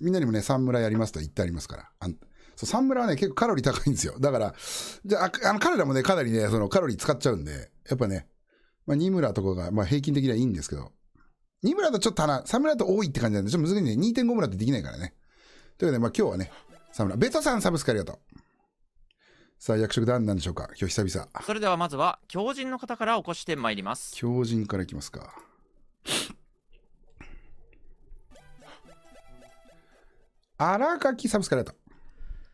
みんなにもね、サ村ムラやりますと言ってありますから。あそう、サムラはね、結構カロリー高いんですよ。だから、じゃあ、あの、彼らもね、かなりね、そのカロリー使っちゃうんで、やっぱね、まあ、二村とかが、まあ、平均的にはいいんですけど、二村とちょっとな、サムラと多いって感じなんで、ちょっと難しいね。2.5村ってできないからね。というわけで、まあ、今日はね、サムラ。ベトさん、サブスクありがとう。さあ、役職団なんでしょうか今日久々。それではまずは、狂人の方から起こしてまいります。狂人からいきますか。新垣サブスからだと。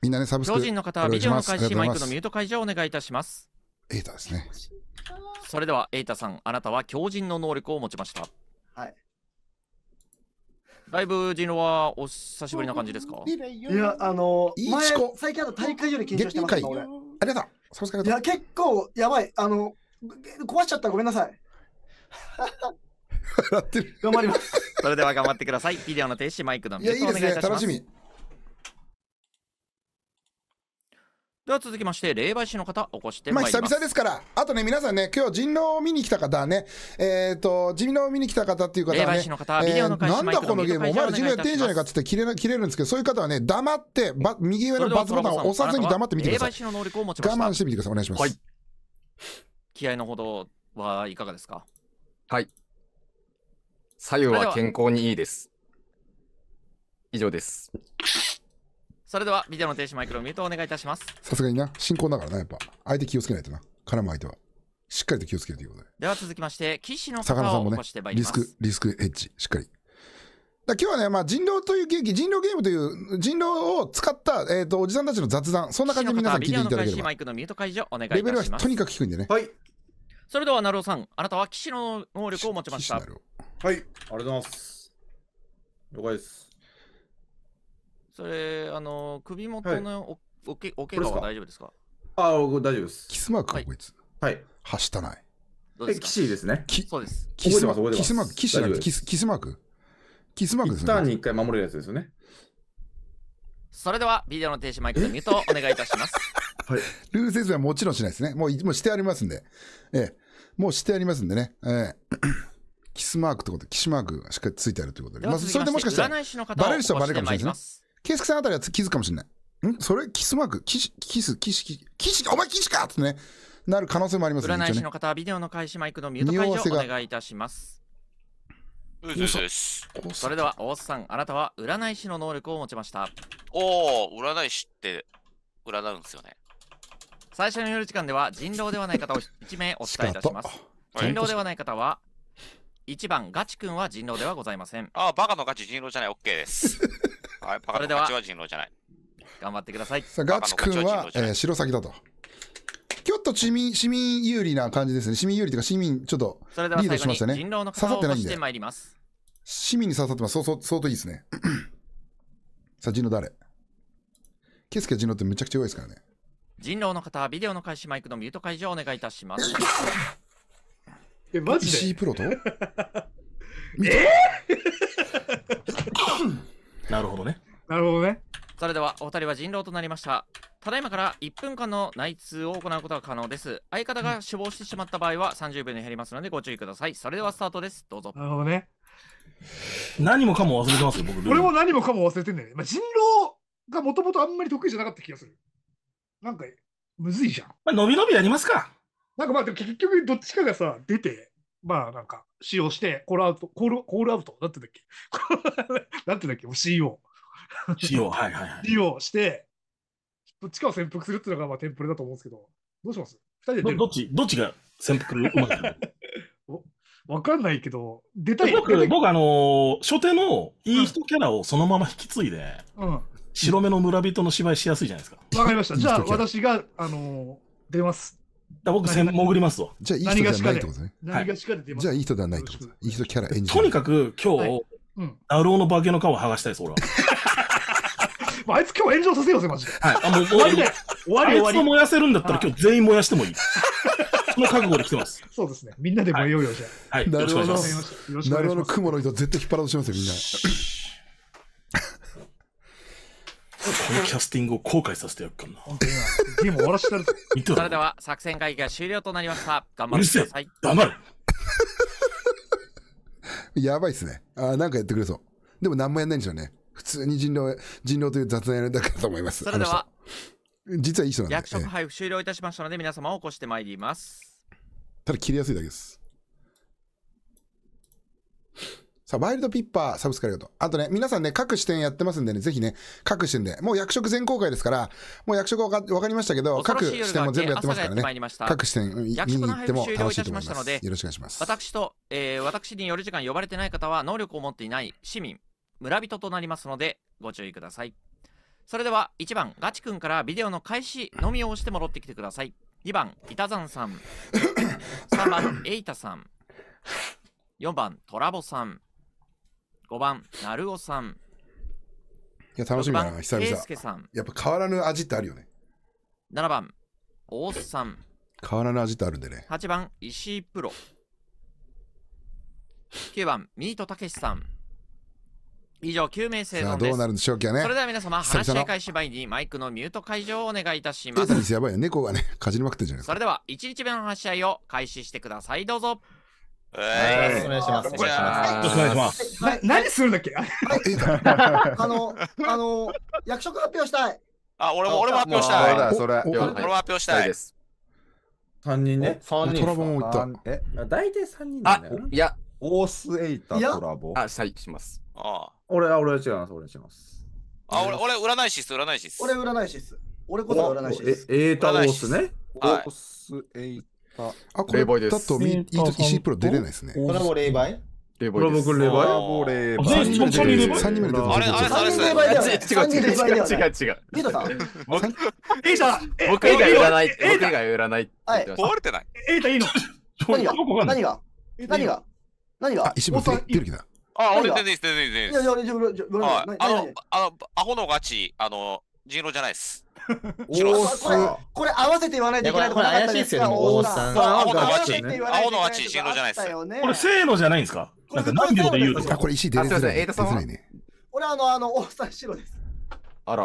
みんなね、サブスク。巨人の方はビジョンの開始マイクのミュート解除をお願いいたします。エイタですね。それでは、エイタさん、あなたは強靭の能力を持ちました。はい。だいぶジノはお久しぶりな感じですかいや、あのー、前最近あの大会より緊張してますかありがとう。サブスクいや、結構やばい。あの、壊しちゃったごめんなさい。笑ってる。頑張ります。それでは頑張ってください。ビデオの停止、マイクのミューいいいや、いいですね。楽しみ。では続きまして、霊媒師の方、お越してまいります。まあ、久々ですから、あとね、皆さんね、今日人狼を見に来た方ね、えっ、ー、と、人狼を見に来た方っていう方はね、なんだこのゲーム、お前ら人狼やってんじゃないかってって切れ切れるんですけど、そういう方はね、黙って、ば右上のバツボタンを押さずに黙ってみてください。霊媒師の能力を持ち我慢してみてください。お願いします。はい、気合のほどはいかがですかはい。左右は健康にいいです。以上です。それでは、ビデオの停止マイクロミュートお願いいたします。さすがにな、進行だからな、やっぱ。相手気をつけないとな。絡む相手は。しっかりと気をつけるということで。では続きまして、騎士の方を起こしね、リスク、リスクエッジ、しっかり。だ今日はね、まあ、人狼というーキ、人狼ゲームという、人狼を使った、えっ、ー、と、おじさんたちの雑談、そんな感じで皆さん聞いていただければ。レベルはとにかく低いんでね。はい。それでは、なるおさん、あなたは騎士の能力を持ちました。はい、ありがとうございます。了解です。それ、あの、首元のおはい、おけおけがは大丈夫ですかああ、大丈夫です。キスマークか、はい、こいつ。はい。はしたない。え、騎士ですね。そうです。キスマーク、キスマーク、キスキスマーク。キスマークですね。ターンに一回守れるやつですよね。それでは、ビデオの停止マイクでミュートお願いいたします。はい。ルール説明はもちろんしないですね。もう、もうしてありますんで。ええ。もうしてありますんでね。えーキスマークってこと、キスマークがしっかりついてあるということで。まあ、それでもしかしたら、バレる人はバレるかもしれないですね。ケイスケさんあたりは気づくかもしれない。んそれ、キスマーク、キス、キス、キス、キス、お前キスかってね、なる可能性もありますね。占い師の方はビデオの開始マイクのミュート解除をお願いいたします。それでは、大須さん、あなたは占い師の能力を持ちました。おお、占い師って占うんですよね。最初の夜時間では人狼ではない方を1名お伝えいたします人狼ではない方は1番ガチ君は人狼ではございませんああバカのガチ人狼じゃない OK です はいバカのガチは人狼じゃない頑張ってくださいさあガチ君は、えー、白崎だとちょっと市民市民有利な感じですね市民有利というか市民ちょっとリードしましたね人狼の刺さってないんで市民に刺さってますそうそう相当いいですね さあ人狼誰ケスケ人狼ってめちゃくちゃ弱いですからね人狼の方、はビデオの開始マイクのミュート解除をお願いいたします。え、マジでプロと え なるほどね。なるほどね。それでは、お二人は人狼となりました。ただいまから1分間の内通を行うことが可能です。相方が死亡してしまった場合は30秒に減りますのでご注意ください。それではスタートです。どうぞ。なるほどね。何もかも忘れてますよ、僕。俺も何もかも忘れてんだよね。まあ、人狼がもともとあんまり得意じゃなかった気がする。なんか、むずいじゃん。まあ、伸び伸びやりますか。なんかまあ、結局、どっちかがさ、出て、まあなんか、使用して、コールアウト、コール、コールアウト、なってたっけ なってたっけ ?CO。CO、はいはいはい。CO して、どっちかを潜伏するっていうのがまあテンプレだと思うんですけど、どうします二人でどどっち、どっちが潜伏うま わかんないけど、出たい。僕、僕あのー、初手のいい人キャラをそのまま引き継いで、うん。白目の村人の芝居しやすいじゃないですか。わかりました。じゃあ、私が、あのー、出ます。だ僕潜、りますじゃあ、いい人ではないってことね。何がしかで出ます、じゃあ、いい人ではないってこといい人キャラ演じとにかく、今日、うん、ナの化けの皮剥がしたいです、俺は。あいつ今日炎上させようぜ、マジで。はい。あ、もう終わり終わりあいつ燃やせるんだったら今日全員燃やしてもいい。その覚悟で来てます。そうですね。みんなで燃えようよ、じゃあ。はい。なるほど。なるほど。雲の糸絶対引っ張ろうとしますよ、みんな。このキャスティングを後悔させてやるからな。ゲーム終わらしてる。それでは作戦会議が終了となりました。頑張ってください。黙るやばいっすね。あなんかやってくれそう。でも何もやんないんでしょうね。普通に人狼、人狼という雑談やるだけだと思います。それでは、実はいい人なんで役職配布終了いたしましたので、皆様起こしてまいります。ただ切りやすいだけです。さあ、ワイルドピッパー、サブスクありがとう。あとね、皆さんね、各視点やってますんでね、ぜひね、各視点で。もう役職全公開ですから、もう役職わかかりましたけど、各視点も全部やってますからね。各視点見に行っても楽しいと思います。よろしくお願いします。私と、えー、私による時間呼ばれてない方は、能力を持っていない市民、村人となりますので、ご注意ください。それでは、1番、ガチ君からビデオの開始のみを押して戻ってきてください。2番、ザンさん。3番、エイタさん。4番、トラボさん。5番、なるおさん。いや、楽しみだな、久々。さん。やっぱ変わらぬ味ってあるよね。7番、おっさん。変わらぬ味ってあるんでね。8番、石井プロ。9番、ミートたけしさん。以上、9名生存です。どうなるんでしょうかね。それでは皆様、話し合い開始前にマイクのミュート解除をお願いいたします。やばいよ、ね、猫がね、かじりまくってるじゃないですか。それでは、1日目の話し合いを開始してください。どうぞ。お願いします。お願いします。な何するんだっけ？あのあの役職発表したい。あ、俺も俺も発表したい。それそれ。俺も発表したい三人ね。三人。トラボもいた。え、大体三人だいや、オースエイタトラボ。あ、はいします。あ、俺俺は違います。俺違ます。あ、俺俺占い師です占い師です。俺占い師です。俺こそ占い師です。エータオースね。オースエイあ、あこれだと石井プロ出れないですね。これも霊媒です。3人 ?3 人目で出てあれあれ違う違う違う。ーさん僕エイタ僕以外売らない。僕以外売らない。壊れてない。エイタいいの何が何が何が何が石本出る気だ。あ、俺いいです、いいです。いやいや、アホのガチ、人狼じゃないで す。これ、これ合わせて言わないといけないこれ怪しいですよね。王さん。青の町、青の町、人狼じゃないです。これ、せーのじゃないんですかなんか何秒で言うあ、これ石出る。づらい。出づらいね。俺、あの、あの、王さん白です。あら。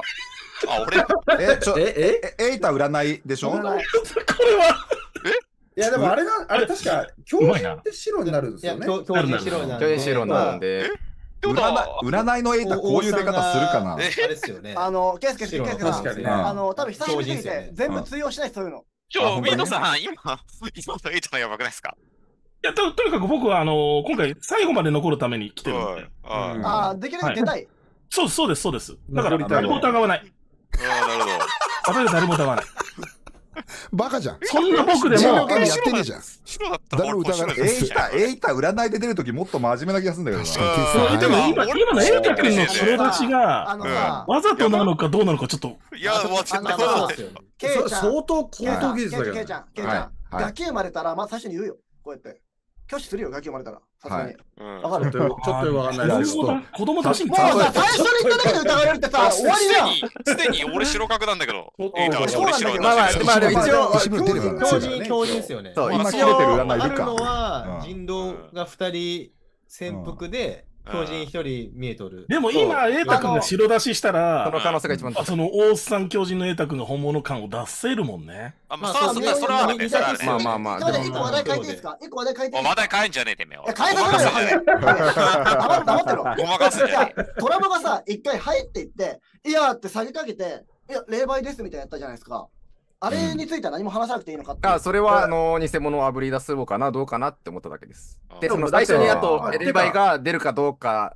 あ、俺え、ちょ、え、え、エイタ占いでしょこれは。えいや、でもあれが、あれ確か、狂人って白になるんですよね。狂人白になるんで。占いのエイタこういう出方するかなあれですよね。あの、ケースケースケースケースあの、多分久しぶりすぎて全部通用しないそういうの。今日、ウィンドさん、今、今のエイタのやばくないですかいやと、にかく僕は、あの今回最後まで残るために来てるんで。ああ、できるだけ出たい。そうそうです、そうです。だから、誰も疑わない。ああ、なるほど。例え誰も疑わない。バカじゃん。そんな僕でも。やってじゃん。白だったら誰も疑わない。エイタ、エイタ占いで出るときもっと真面目な気がするんだけどな。でも今、今のエイタ君の黒出しが、わざとなのかどうなのかちょっと。いや、わざとな相当高等技術だけど。ケイちゃん、ケイちゃん。ガキ生まれたら、まあ最初に言うよ。こうやって。拒否するよ、ガキ生まれたら。さすがに。わ、かるちょっとわかんないです。子供だしもうさ、最初に言っただけで疑われるってさ、終わりじゃん。すでに俺白角なんだけど。えー、だ俺白角まあまあ、一応、強人、強人ですよね。そう、今切れてる占いあるのは、人狼が2人潜伏で、狂人一人見えとる。でも今、瑛太君が白出ししたら、その可能性が一番その大須さん狂人の瑛太君が本物感を出せるもんね。あ、まあ、そうそう、それはあるね。まあまあまあ。一個話題変えていいですか一個話題変えていい話題変えんじゃねえてめえ。変えたくないよ。黙って黙ってろ。ごまかすじゃトラマがさ、一回入っていって、いやーって下げかけて、いや、霊媒ですみたいなやったじゃないですか。あれについては何も話さなくていいのかって、あそれはあの偽物をあぶり出そうかなどうかなって思っただけです。でその最初にあとエレバイが出るかどうか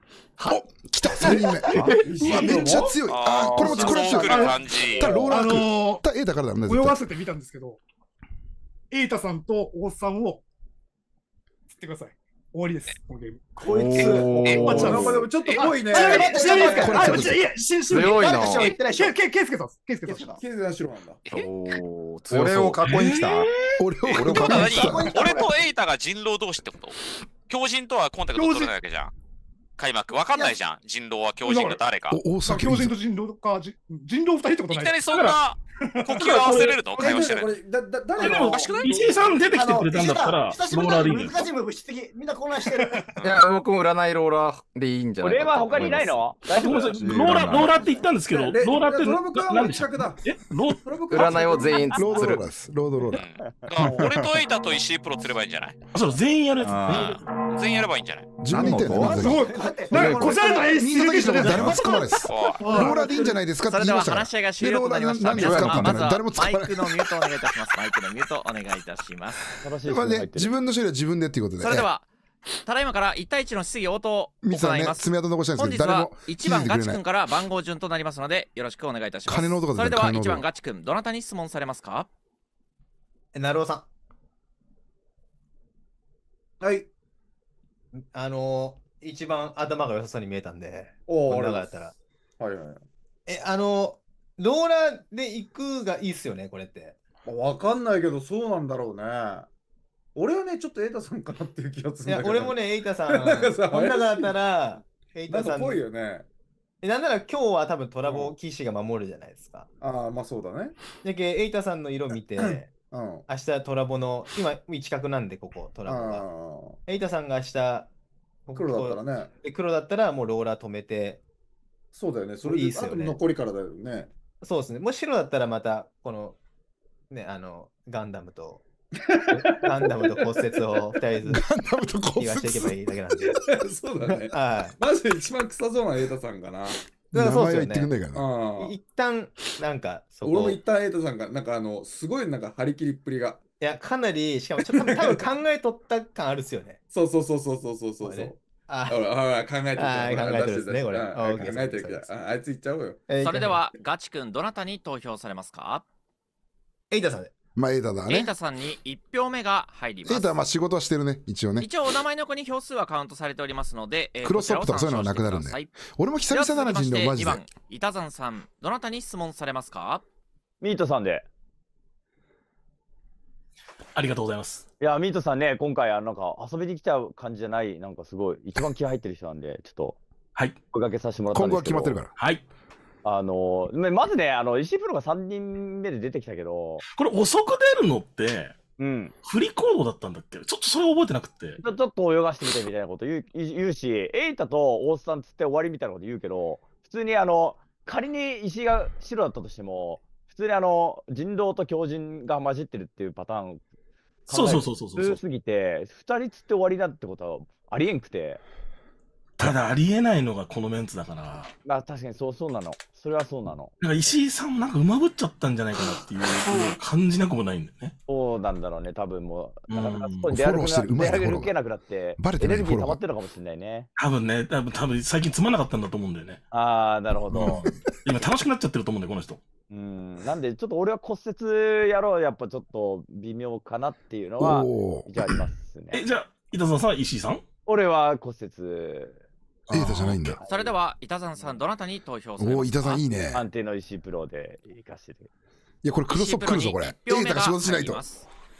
はお来た三人目めっちゃ強いあこれもこれも強いたローラーク、のたエータからだね泳がせてみたんですけどエイタさんとおっさんを釣ってください終わりです、このゲーム。こいつ、エンパちゃん、ちょっと濃いね。ちなみえ、ちなみにですか、あ、いや、強いな。ケイスケさん、ケイスケさん。ケイスケさん、白なんだ。おー、俺を囲いに来た。俺を囲いに来た。俺とエイタが人狼同士ってこと狂人とはコンタクト取れないわけじゃん。開幕。わかんないじゃん。人狼は狂人が誰か。大阪狂人と人狼か、人狼二人ってこといきなりそんな呼吸合わせれると会話してる。誰もおかしくない石井さん出てきてくれたんだったら、ローラーでいい難しいムーブしてみんな混乱してる。いや、僕も占いローラーでいいんじゃない俺は他にないのローラ、ローラって言ったんですけど、ローラってロ何ではたっだ。えロ占いを全員する。ロードローラーロードローラー。俺とエイタと石井プロ釣ればいいんじゃないそう、全員やる全員やればいいんじゃない自分で言っすごい。なんか、こされた演出してるでしょ。誰も使わないです。ローラーでいいんじゃないですかそれでは話し合いが終了となりました。皆様、まずはマイクのミュートお願いいたします。マイクのミュートお願いいたします。まあね、自分の処理は自分でっていうことで。それでは。ただいまから一対一の質疑応答を行います。ね、爪痕残したいんです本日は一1番ガチ君から番号順となりますので、よろしくお願いいたします。金の音それでは一番ガチ君、どなたに質問されますかなるおさん。はい。あのー、一番頭が良さそうに見えたんで、おお、だったら。はいはい。え、あのー、ローラーで行くがいいっすよね、これって。わかんないけど、そうなんだろうね。俺はね、ちょっとエイタさんかなっていう気がするいや、俺もね、エイタさん。なんかさ、女だったら、エイタさん。ぽいよね。なんなら今日は多分トラボ騎士が守るじゃないですか。うん、ああ、まあそうだね。だけエイタさんの色見て、うん。明日トラボの、今、一角なんで、ここ、トラボが。エイタさんが明日、黒だったらね。で黒だったらもうローラー止めて、そうだよね。それいいっすよね残りからだよね。そうですね。もし白だったらまた、この、ね、あの、ガンダムと、ガンダムと骨折を2人ずつ言わしていけばいいだけなんで。そうだね。はい。まず一番臭そうなイタさんかな。だからそ言ってくんないからね。一旦、なんか、そこ。俺も一旦エイトさんが、なんかあの、すごいなんか張り切りっぷりが。いや、かなり、しかもちょっと多分考えとった感あるっすよね。そうそうそうそうそうそうそう。ああ、考えてる。考えてるね、これ。考えてるああいつ行っちゃおうよ。それでは、ガチ君、どなたに投票されますかエイトさんで。まあ、エータだね。エータさんに一票目が入ります。エータはまあ仕事してるね、一応ね。一応、お名前の子に票数はカウントされておりますので、えー、クロストップとかそういうのはなくなるんで。俺も久々だな、人狼、マジで。2番、板山さん、どなたに質問されますかミートさんで。ありがとうございます。いや、ミートさんね、今回、あなんか遊びに来た感じじゃない、なんかすごい、一番気合入ってる人なんで、ちょっと、はい。おかけさせてもらったんですけど。今後は決まってるから。はい。あの、まずね、あの、石井プロが3人目で出てきたけど。これ遅く出るのって、うん、フリコードだったんだっけちょっとそれ覚えてなくてちょちょっと泳がしてみてみたいなこと言う言うし瑛太と大須さんつって終わりみたいなこと言うけど普通にあの仮に石が白だったとしても普通にあの人狼と狂人が混じってるっていうパターンそうそうそうそうそすぎて2人つって終わりだってことはありえんくてただありえないのがこのメンツだから。まあ確かにそうそうなの。それはそうなの。なんか石井さんもなんかうまぶっちゃったんじゃないかなっていう感じなくもないんだよね。そうなんだろうね、多分もう。だからそこに出歩けなくなって、バレてエネルギー溜まってるかもしれないね。多分ね、多分多分最近つまなかったんだと思うんだよね。ああ、なるほど。今楽しくなっちゃってると思うんだよ、この人。うん、なんでちょっと俺は骨折やろう、やっぱちょっと微妙かなっていうのは、じゃありますね。え、じゃあ、伊藤さんさ、石井さん俺は骨折。瑛太じゃないんだそれでは板山さんどなたに投票するおお板さんいいね安定の石プロでいかしていやこれクロスオップ来るぞこれ瑛太が仕事しないと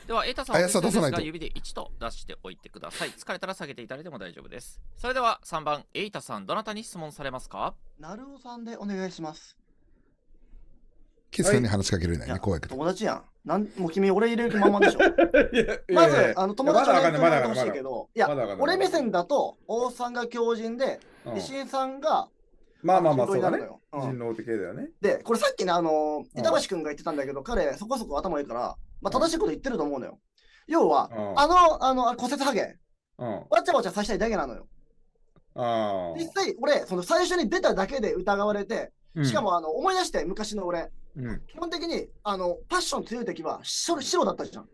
では、エタさん、速さ出さないと指で1と出しておいてください。疲れたら下げていただいても大丈夫です。それでは3番、エイタさん、どなたに質問されますかなるおさんでお願いします。ケスさんに話しかけられないね、怖いけど。友達やん。なんもう君、俺入れる気ままでしょ。まず、あの友達のやもらってほしいけど、いや、俺目線だと、大さんが強靭で、石井さんが、まあまあまあ、そうだね人狼的だよね。で、これさっきね、あの、板橋君が言ってたんだけど、彼、そこそこ頭いいから、まあ、正しいこと言ってると思うのよ。要は、あの、あの、あ骨折ハゲ、わちゃわちゃさせたいだけなのよ。あ実際、俺、その最初に出ただけで疑われて、しかも、あの、思い出して、昔の俺、うん、基本的にあのパッション強い時は白白だったじゃん。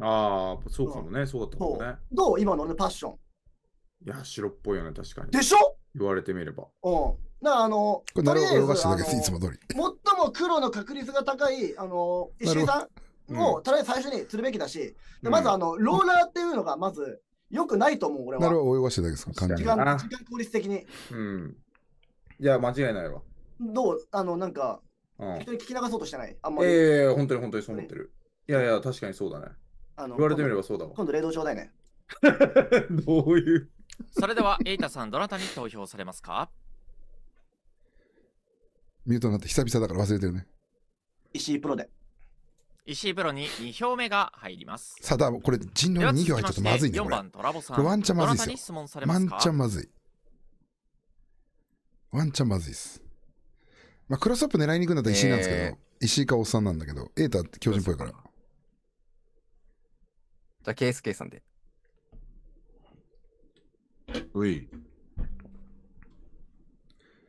ああ、そうかもね、うん、そうだったもんね。どう今のね、パッション。いや、白っぽいよね、確かに。でしょ言われてみれば。うん。なかあの、これ、なるほど、しただけいつも通り。最も黒の確率が高い、あの、石井さんを、とりあえず最初にするべきだし、でまず、あの、ローラーっていうのが、まず、よくないと思う、俺は。なるほど、泳がしてたけですか、時間、時間効率的に。うん。いや、間違いないわ。どうあの、なんか、人に聞き流そうとしてない。あんまり。ええー、本当に本当にそう思ってる。いやいや、確かにそうだね。あの言われてみればそうだわ。今度、冷凍ちょうだいね。どういうそれでは、エイタさん、どなたに投票されますかミュートになって久々だから忘れてるね。石井プロで。石井プロに2票目が入ります。さだこれ人狼に2票入っちゃってまずいね。これこれワンチャンまずいですよ。ワンチャンまずい。ワンチャンまずいです。まあ、クロスアップ狙いに行くんだったら石井なんですけど、えー、石井かおっさんなんだけど、ータって巨人っぽいから。じゃあ、KSK さんで。うい。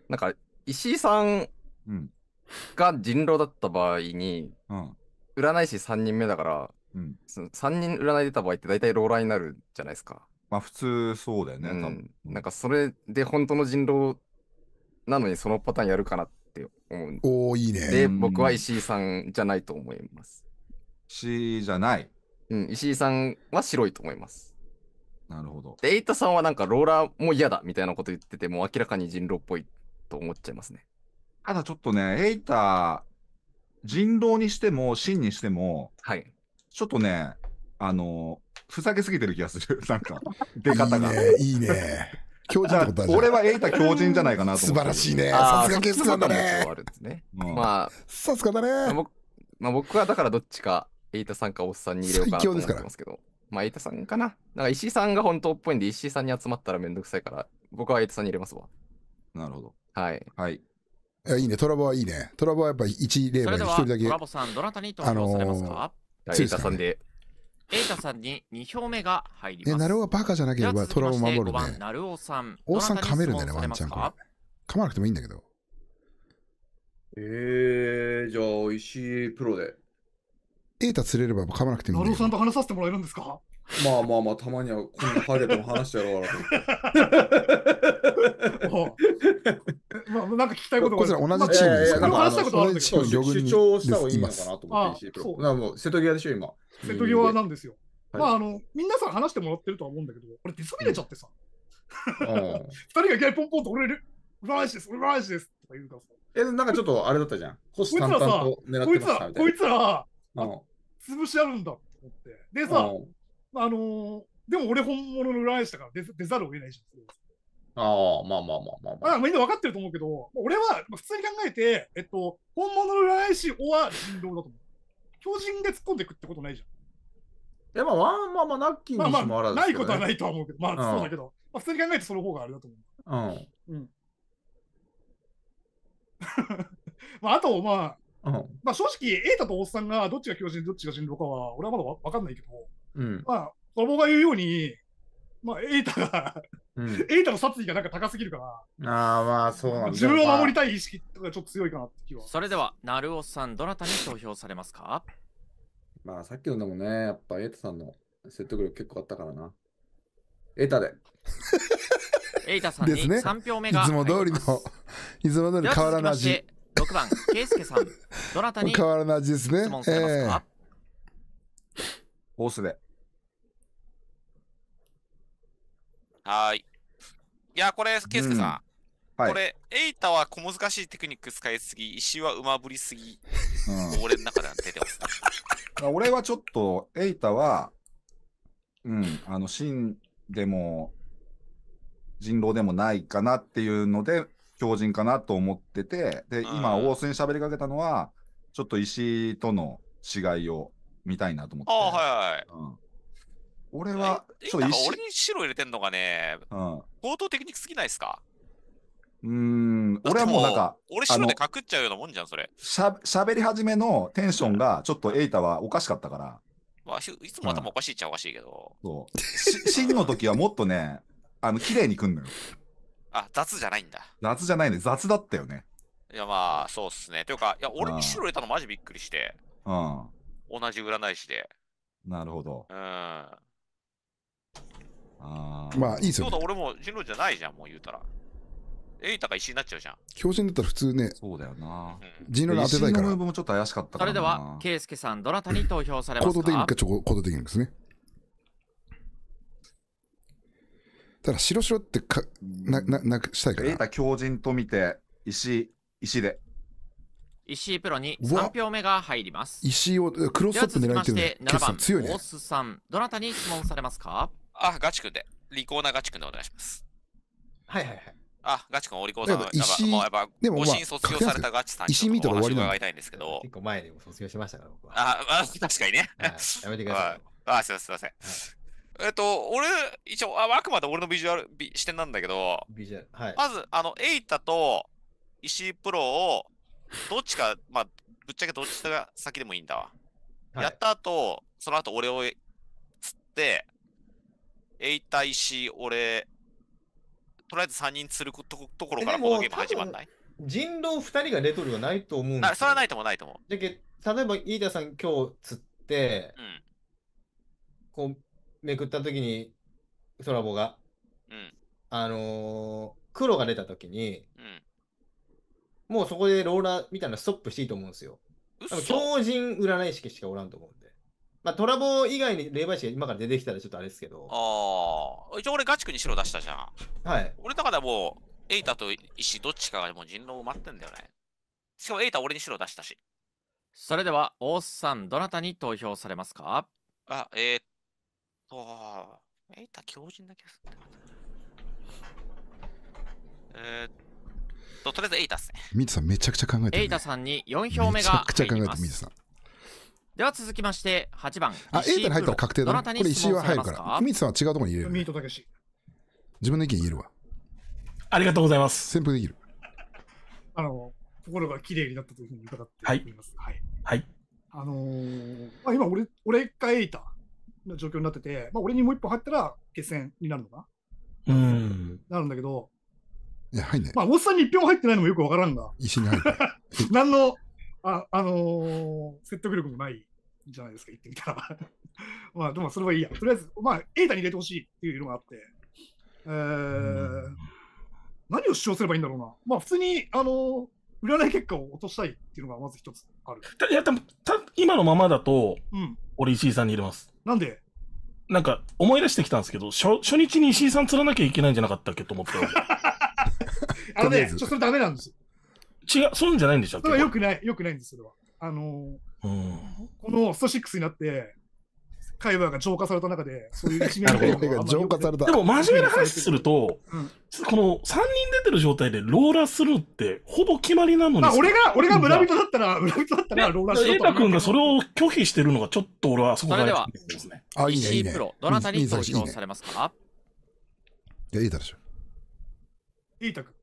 なんか、石井さんが人狼だった場合に、うん、占い師3人目だから、うん、その3人占い出た場合って大体ローラーになるじゃないですか。まあ普通そうだよね、うん、多分。なんかそれで本当の人狼なのにそのパターンやるかなってって思うんで。おいいね。で、僕は石井さんじゃないと思います。石井じゃない。うん、石井さんは白いと思います。なるほど。で、エイタさんはなんかローラーも嫌だみたいなこと言ってて、もう明らかに人狼っぽいと思っちゃいますね。ただちょっとね、エイタ人狼にしても、真にしても、はい。ちょっとね、あの、ふざけすぎてる気がする。なんか、出方が。いいね。いいね。強靭ってことだじゃん俺はイタ強靭じゃないかなと素思って晴らしいねさすが警察なだね。まあさすがだねまあ、僕はだからどっちか、エイタさんかおっさんに入れようかなと思ってますけど。まあ、エイタさんかな。なんか石井さんが本当っぽいんで、石井さんに集まったらめんどくさいから、僕はエイタさんに入れますわ。なるほど。はい。はい。いやいいねトラボはいいねトラボはやっぱ一例では、一人だけトラボさん、どなたに投票されますか、あのあエイタさんで瑛太さんに2票目が入ります。え、ナルオがバカじゃなければ虎を守るね。番、ナルオさん。王さん噛めるんだね、ワンちゃん。噛まなくてもいいんだけど。えー、じゃあ、石井プロで。エータ釣れれば噛まなくてもいい。ナルオさんと話させてもらえるんですかまあまあまあ、たまにはこんなハゲでも話してやろうかなまあ、なんか聞きたいことがある。こ同じチームですか、まあ、話したことあるんけど、主張した方がいいのかなと思って、そう。もう瀬戸際でしょ、今。瀬戸際なんですよ。はい、まあ、あの、皆さん話してもらってるとは思うんだけど、俺、出そびれちゃってさ。二、うん、人がギャポンポンと俺、裏返しです、裏返しです。とか言うからさ。え、なんかちょっとあれだったじゃん。虎視な。こいつら、こいつら、潰しやるんだと思って。でさ、あのでも俺本物の裏返しだから出出ざるを得ないじゃん。ああ、まあまあまあまあ、まあ。あみんな分かってると思うけど、俺は普通に考えて、えっと、本物の裏返しおは人狼だと思う。巨人で突っ込んでいくってことないじゃん。いやまあまあまあ、ナッキーにしもあらず、ね、まあまあ、ないことはないとは思うけど、まあそうだけど、うん、まあ、普通に考えてその方があれだと思う。うん。うん。まあ、あと、まあ、うん、まあ正直、瑛タとおっさんがどっちが巨人、どっちが人狼かは、俺はまだ分かんないけど、うん、まあ、子供が言うように、まあ、エータがうん、エータの殺意がなんか高すぎるから、ああ、まあそうなんだ。自分を守りたい意識とかちょっと強いかなって気は。それでは、なるおさん、どなたに投票されますかまあ、さっきのでもね、やっぱエータさんの説得力結構あったからな。エータで。エイタさんに3票目がいつも通りの、いつも通り変わらない味。6番、ケイスケさん、どなたに 変わらない味ですね。質えー、オースで。はい。いや、これ、ケイスケさん。はい、これ、エイタは小難しいテクニック使いすぎ、石は馬ぶりすぎ。うん、俺の中では出てます、俺はちょっと、エイタは、うん、あの、真でも、人狼でもないかなっていうので、強靭かなと思ってて、で、今、大須に喋りかけたのは、ちょっと石との違いを見たいなと思って。あはいはい。うん俺は、俺に白入れてんのがね、うん。高等テクニックすぎないですかうん、俺はもうなんか、俺白で隠っちゃうようなもんじゃん、それ。しゃ喋り始めのテンションが、ちょっとエイタはおかしかったから。まあ、いつも頭おかしいっちゃおかしいけど。そう。シン の時はもっとね、あの、綺麗にくんのよ。あ、雑じゃないんだ。雑じゃないね。雑だったよね。いや、まあ、そうっすね。というか、いや、俺に白入れたのマジびっくりして。うん。同じ占い師で。なるほど。うん。まあいいですよ、ね。そうだ、俺も人狼じゃないじゃん、もう言うたら。エイタが石になっちゃうじゃん。狂人だったら普通ね。そうだよな。人狼に当てたいから。のムもちょっと怪しかったそれでは、ケイスケさん、どなたに投票されますか行動的にか、ちょ、行動的にですね。ただ、白白ってか、な、な、なくしたいから。エイタ人と見て、石、石で。石井プロに3票目が入ります。石井をクロスアップ狙ってるね。7強いね。オスさん、どなたに質問されますかあ、ガチ君で。リコーナガチ君でお願いします。はいはいはい。あ、ガチ君、お利口さん、やもうやっぱ、でも、卒業されたガチさんにお話伺いたいんですけど。結構前でも卒業しましたから、僕は。あ、まあ、確かにね。やめてください。あ、すいません。すい、えっと、俺、一応あ、あくまで俺のビジュアルビ視点なんだけど、ビジュアルはい、まず、あの、エイタと石井プロを、どっちか、まあ、ぶっちゃけどっちが先でもいいんだわ。はい、やった後、その後俺を釣って、永対し、俺、とりあえず3人釣るとこところからこのゲーム始まんない人狼2人がレトルはないと思うんでそれはないともないと思う。で例えば、飯田さん今日釣って、うん、こう、めくった時に、ソラボが、うん、あのー、黒が出た時に、うん、もうそこでローラーみたいなストップしていいと思うんですよ。多分強人占い師しかおらんと思うんで。まあ、トラボ以外に霊媒師が今から出てきたらちょっとあれですけど。ああ。一応俺ガチ君に白出したじゃん。はい。俺だからもう、エイタと石どっちかがもう人狼埋まってんだよね。しかもエイタ俺に白出したし。それでは、大ーさん、どなたに投票されますかあ、えー、っと、エイタ強人だけがすえー、っと、とりあえずエイタっすね。ミツさんめちゃくちゃ考えてる、ね、エイタさんに4票目が。めちゃくちゃ考えてる、ミツさん。では続きまして8番あ A から入ったら確定だ、ね、これ石井は入るからミーさんは違うところに入れるミートたけし自分の意見言えるわありがとうございます潜伏できるあの心が綺麗になったというふうに伺っていますはい、はい、あのー、あ、今俺俺が A たの状況になってて、まあ、俺にもう一歩入ったら決戦になるのかなうんなるんだけどいや、入んない。まあ、おっさんに一票入ってないのもよくわからんが。石に入る 何のああのー、説得力もないじゃないですか、言ってみたら。まあ、でもそれはいいや。とりあえず、まあ、エイタに入れてほしいっていうのがあって、えー、何を主張すればいいんだろうな。まあ、普通に、あのー、占い結果を落としたいっていうのがまず一つある。いや、多分今のままだと、うん、俺、石井さんに入れます。なんでなんか、思い出してきたんですけど、初初日に石井さん釣らなきゃいけないんじゃなかったっけと思った あのね、それダメなんですよ。違う、そうんじゃないんでしょそれはよくない、よくないんです、それは。あのー、うん、このスト6になって、会話が浄化された中で、そういう一面が浄化された。でも真面目な話すると、うん、この3人出てる状態でローラするってほぼ決まりなのに。まあ、俺が、俺が村人だったら、村人だったらローラしろと。瑛太君がそれを拒否してるのがちょっと俺はそこがですね。あ、いいね。いいねプロ、どなたに投票されますかいや、瑛太でしょ。瑛太君。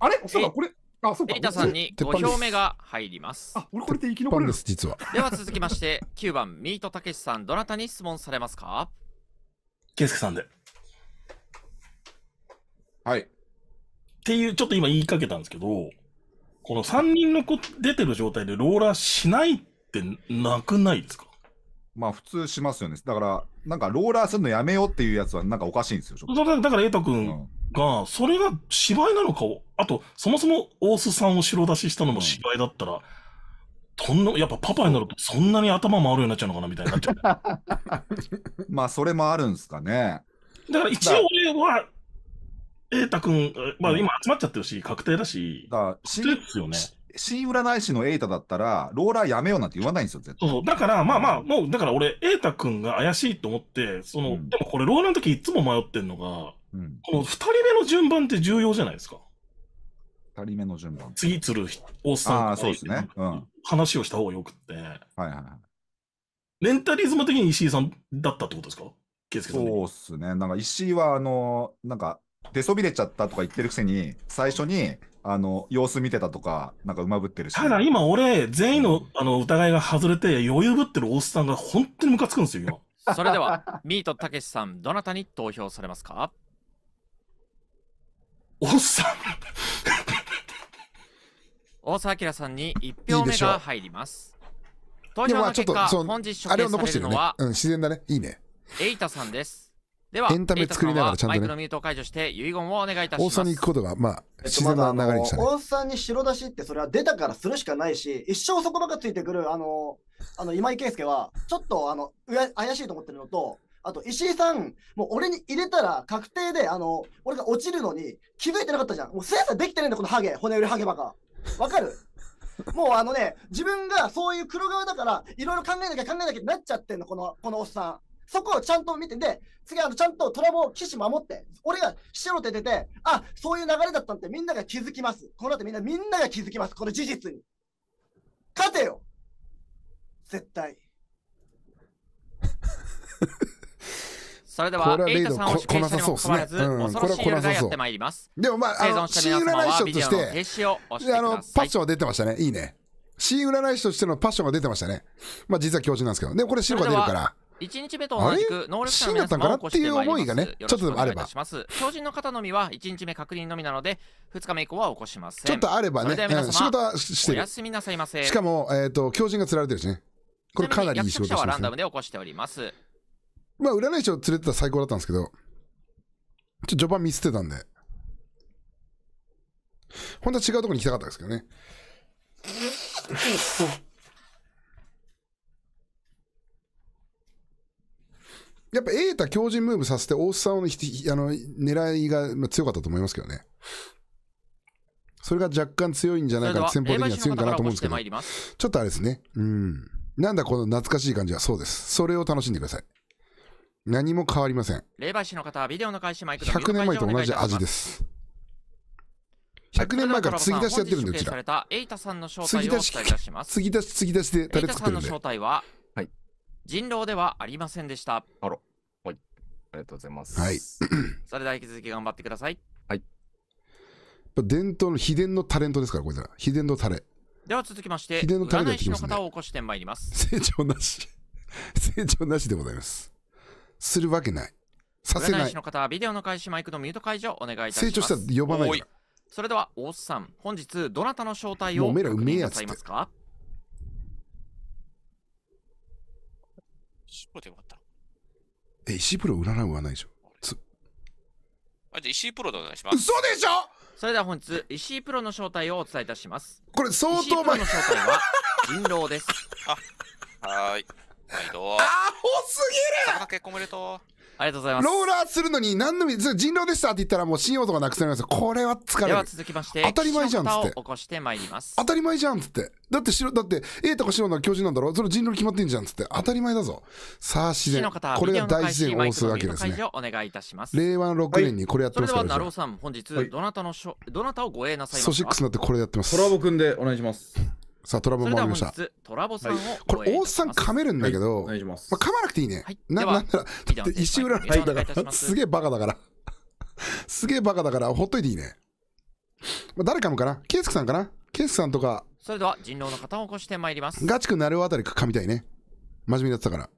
あれそうか、これ、あ、そうか。リタさんに5票目が入ります。あ、俺これで生き残です、実は。では続きまして、9番、ミートたけしさん、どなたに質問されますかケイスケさんで。はい。っていう、ちょっと今言いかけたんですけど、この3人の子出てる状態でローラーしないってなくないですかまあ普通しますよね。だから、なんかローラーするのやめようっていうやつはなんかおかしいんですよ、だだから、瑛太君が、それが芝居なのかを、あと、そもそも大須さんを白出ししたのも芝居だったら、うん、とんな、やっぱパパになるとそんなに頭回るようになっちゃうのかなみたいになっちゃう。まあ、それもあるんですかね。だから一応俺は、瑛太君、まあ今集まっちゃってるし、確定だし、だ、ね、しんですよね。新占い師の瑛太だったら、ローラーやめようなんて言わないんですよ、絶対。そう。だから、まあまあ、もう、だから俺、瑛太くんが怪しいと思って、その、うん、でもこれ、ローラーの時いつも迷ってんのが、うん、この二人目の順番って重要じゃないですか。二人目の順番。次釣るおっさんああ、そうですね。うん。話をした方がよくって。はいはいはい。メンタリズム的に石井さんだったってことですかさん。そうっすね。なんか石井は、あの、なんか、出そびれちゃったとか言ってるくせに、最初に、あの様子見てたとか、なんか馬ぶってるし。ただ今俺、全員のあの疑いが外れて、余裕ぶってるおっさんが本当にムカつくんですよ、今。それでは、ミートたけしさん、どなたに投票されますかおっさん大沢明さんに1票目が入ります。いい投票の結果、本日紹介されるのは、ねうん、自然だね。いいね。エイタさんです。では、エンタメ作りながらちゃんとね。マイクのミュートを解除して、遺言をお願いいたします。大さんに行くことが、まあ、自然な流れにしたね。大さんに白出しって、それは出たからするしかないし、一生そこばっかついてくる、あの、あの今井圭介は、ちょっとあの怪しいと思ってるのと、あと石井さん、もう俺に入れたら確定で、あの、俺が落ちるのに気づいてなかったじゃん。もう精査できてないんだ、このハゲ。骨裏りハゲバカ。わかるもうあのね、自分がそういう黒側だから、いろいろ考えなきゃ考えなきゃなっちゃってんの、この、このおっさん。そこをちゃんと見て、で、次、あの、ちゃんとトラボを騎士守って、俺が白手出て、あ、そういう流れだったんってみんなが気づきます。この後みんな、みんなが気づきます。この事実に。勝てよ絶対。それでは、エイトさんを指揮したにもかかわらず、恐ろしい夜がやってまいります。でもまあ、あの、新占い師として、あの、パッションは出てましたね。いいね。新占い師としてのパッションが出てましたね。まあ実は教授なんですけど。でもこれ白が出るから。1日目と同じく能力者の皆様を起こしてまいります。ちょっとあれば。超人の方のみは1日目確認のみなので、2日目以降は起こしません。ちょっとあればね、仕事はしてる。お休みなさいませ。しかも、えっ、ー、と、狂人が釣られてるしね。これかなりいい仕事してまね。はランダムで起こしております。まあ、占い師を連れてた最高だったんですけど、ちょっと序盤見捨てたんで。本当は違うところに行きたかったですけどね。やっぱ瑛太強靭ムーブさせて大須さんをあの狙いが強かったと思いますけどね。それが若干強いんじゃないかな、戦法的には強いんかなと思うんですけど、ちょっとあれですね。うん。なんだこの懐かしい感じはそうです。それを楽しんでください。何も変わりません。霊媒師の方はビデオの開始100年前と同じ味です。100年前から継ぎ出しやってるんで、うちら。継ぎ出し、継ぎ出しで垂れ作ってるんで。人狼ではありませんでした。あら、はい、ありがとうございます。はい、それでは引き続き頑張ってください。はい。伝統の秘伝のタレントですから、こいつら。秘伝のタレ。では続きまして、秘伝のタレ、ントの方を起こしてまいります。成長なし。成長なしでございます。するわけない。させない。ビデオの開始マイクのミュート解除お願い成長したら呼ばないそれでは、大っさん、本日、どなたの正体をおめらうめえやつって。石プロでよかったえ、石プロ占うはないでしょ。あ、じゃ石井プロでお願いします。嘘でしょそれでは本日、石井プロの正体をお伝えいたします。これ相当前。石井の正体は、人狼です。あ、はい。毎度。アホすぎる高結婚おめでとう。ありがとうございます。ローラーするのに何の水、人狼でしたって言ったらもう信用とかなくなりますこれは疲れる。では続きまして、当たり前じゃんっつって。起こしてまいります。当たり前じゃんっつって。だって白、だって A とか白の巨人なんだろそれ人狼決まってんじゃんっつって。当たり前だぞ。さあ自然。これが大自然を押すわけですね。お願いいたします。令和の6年にこれやってますから、はい、それでは、ナローさん、本日、どなたのしょ、どなたをご縁なさいますかソシックスになってこれやってます。コラボくんでお願いします。さあ、トラボもありました。トラボさんを、これ、大須さん噛めるんだけど、い、まあ、噛まなくていいね。はい、ななんなら、石浦の人だから、すげえバカだから。すげえバカだから、ほっといていいね。まあ、誰かもかなケイスクさんかなケイスクさんとか。それでは、人狼の方を起こしてまいります。ガチくなるあたり噛みたいね。真面目にってたから。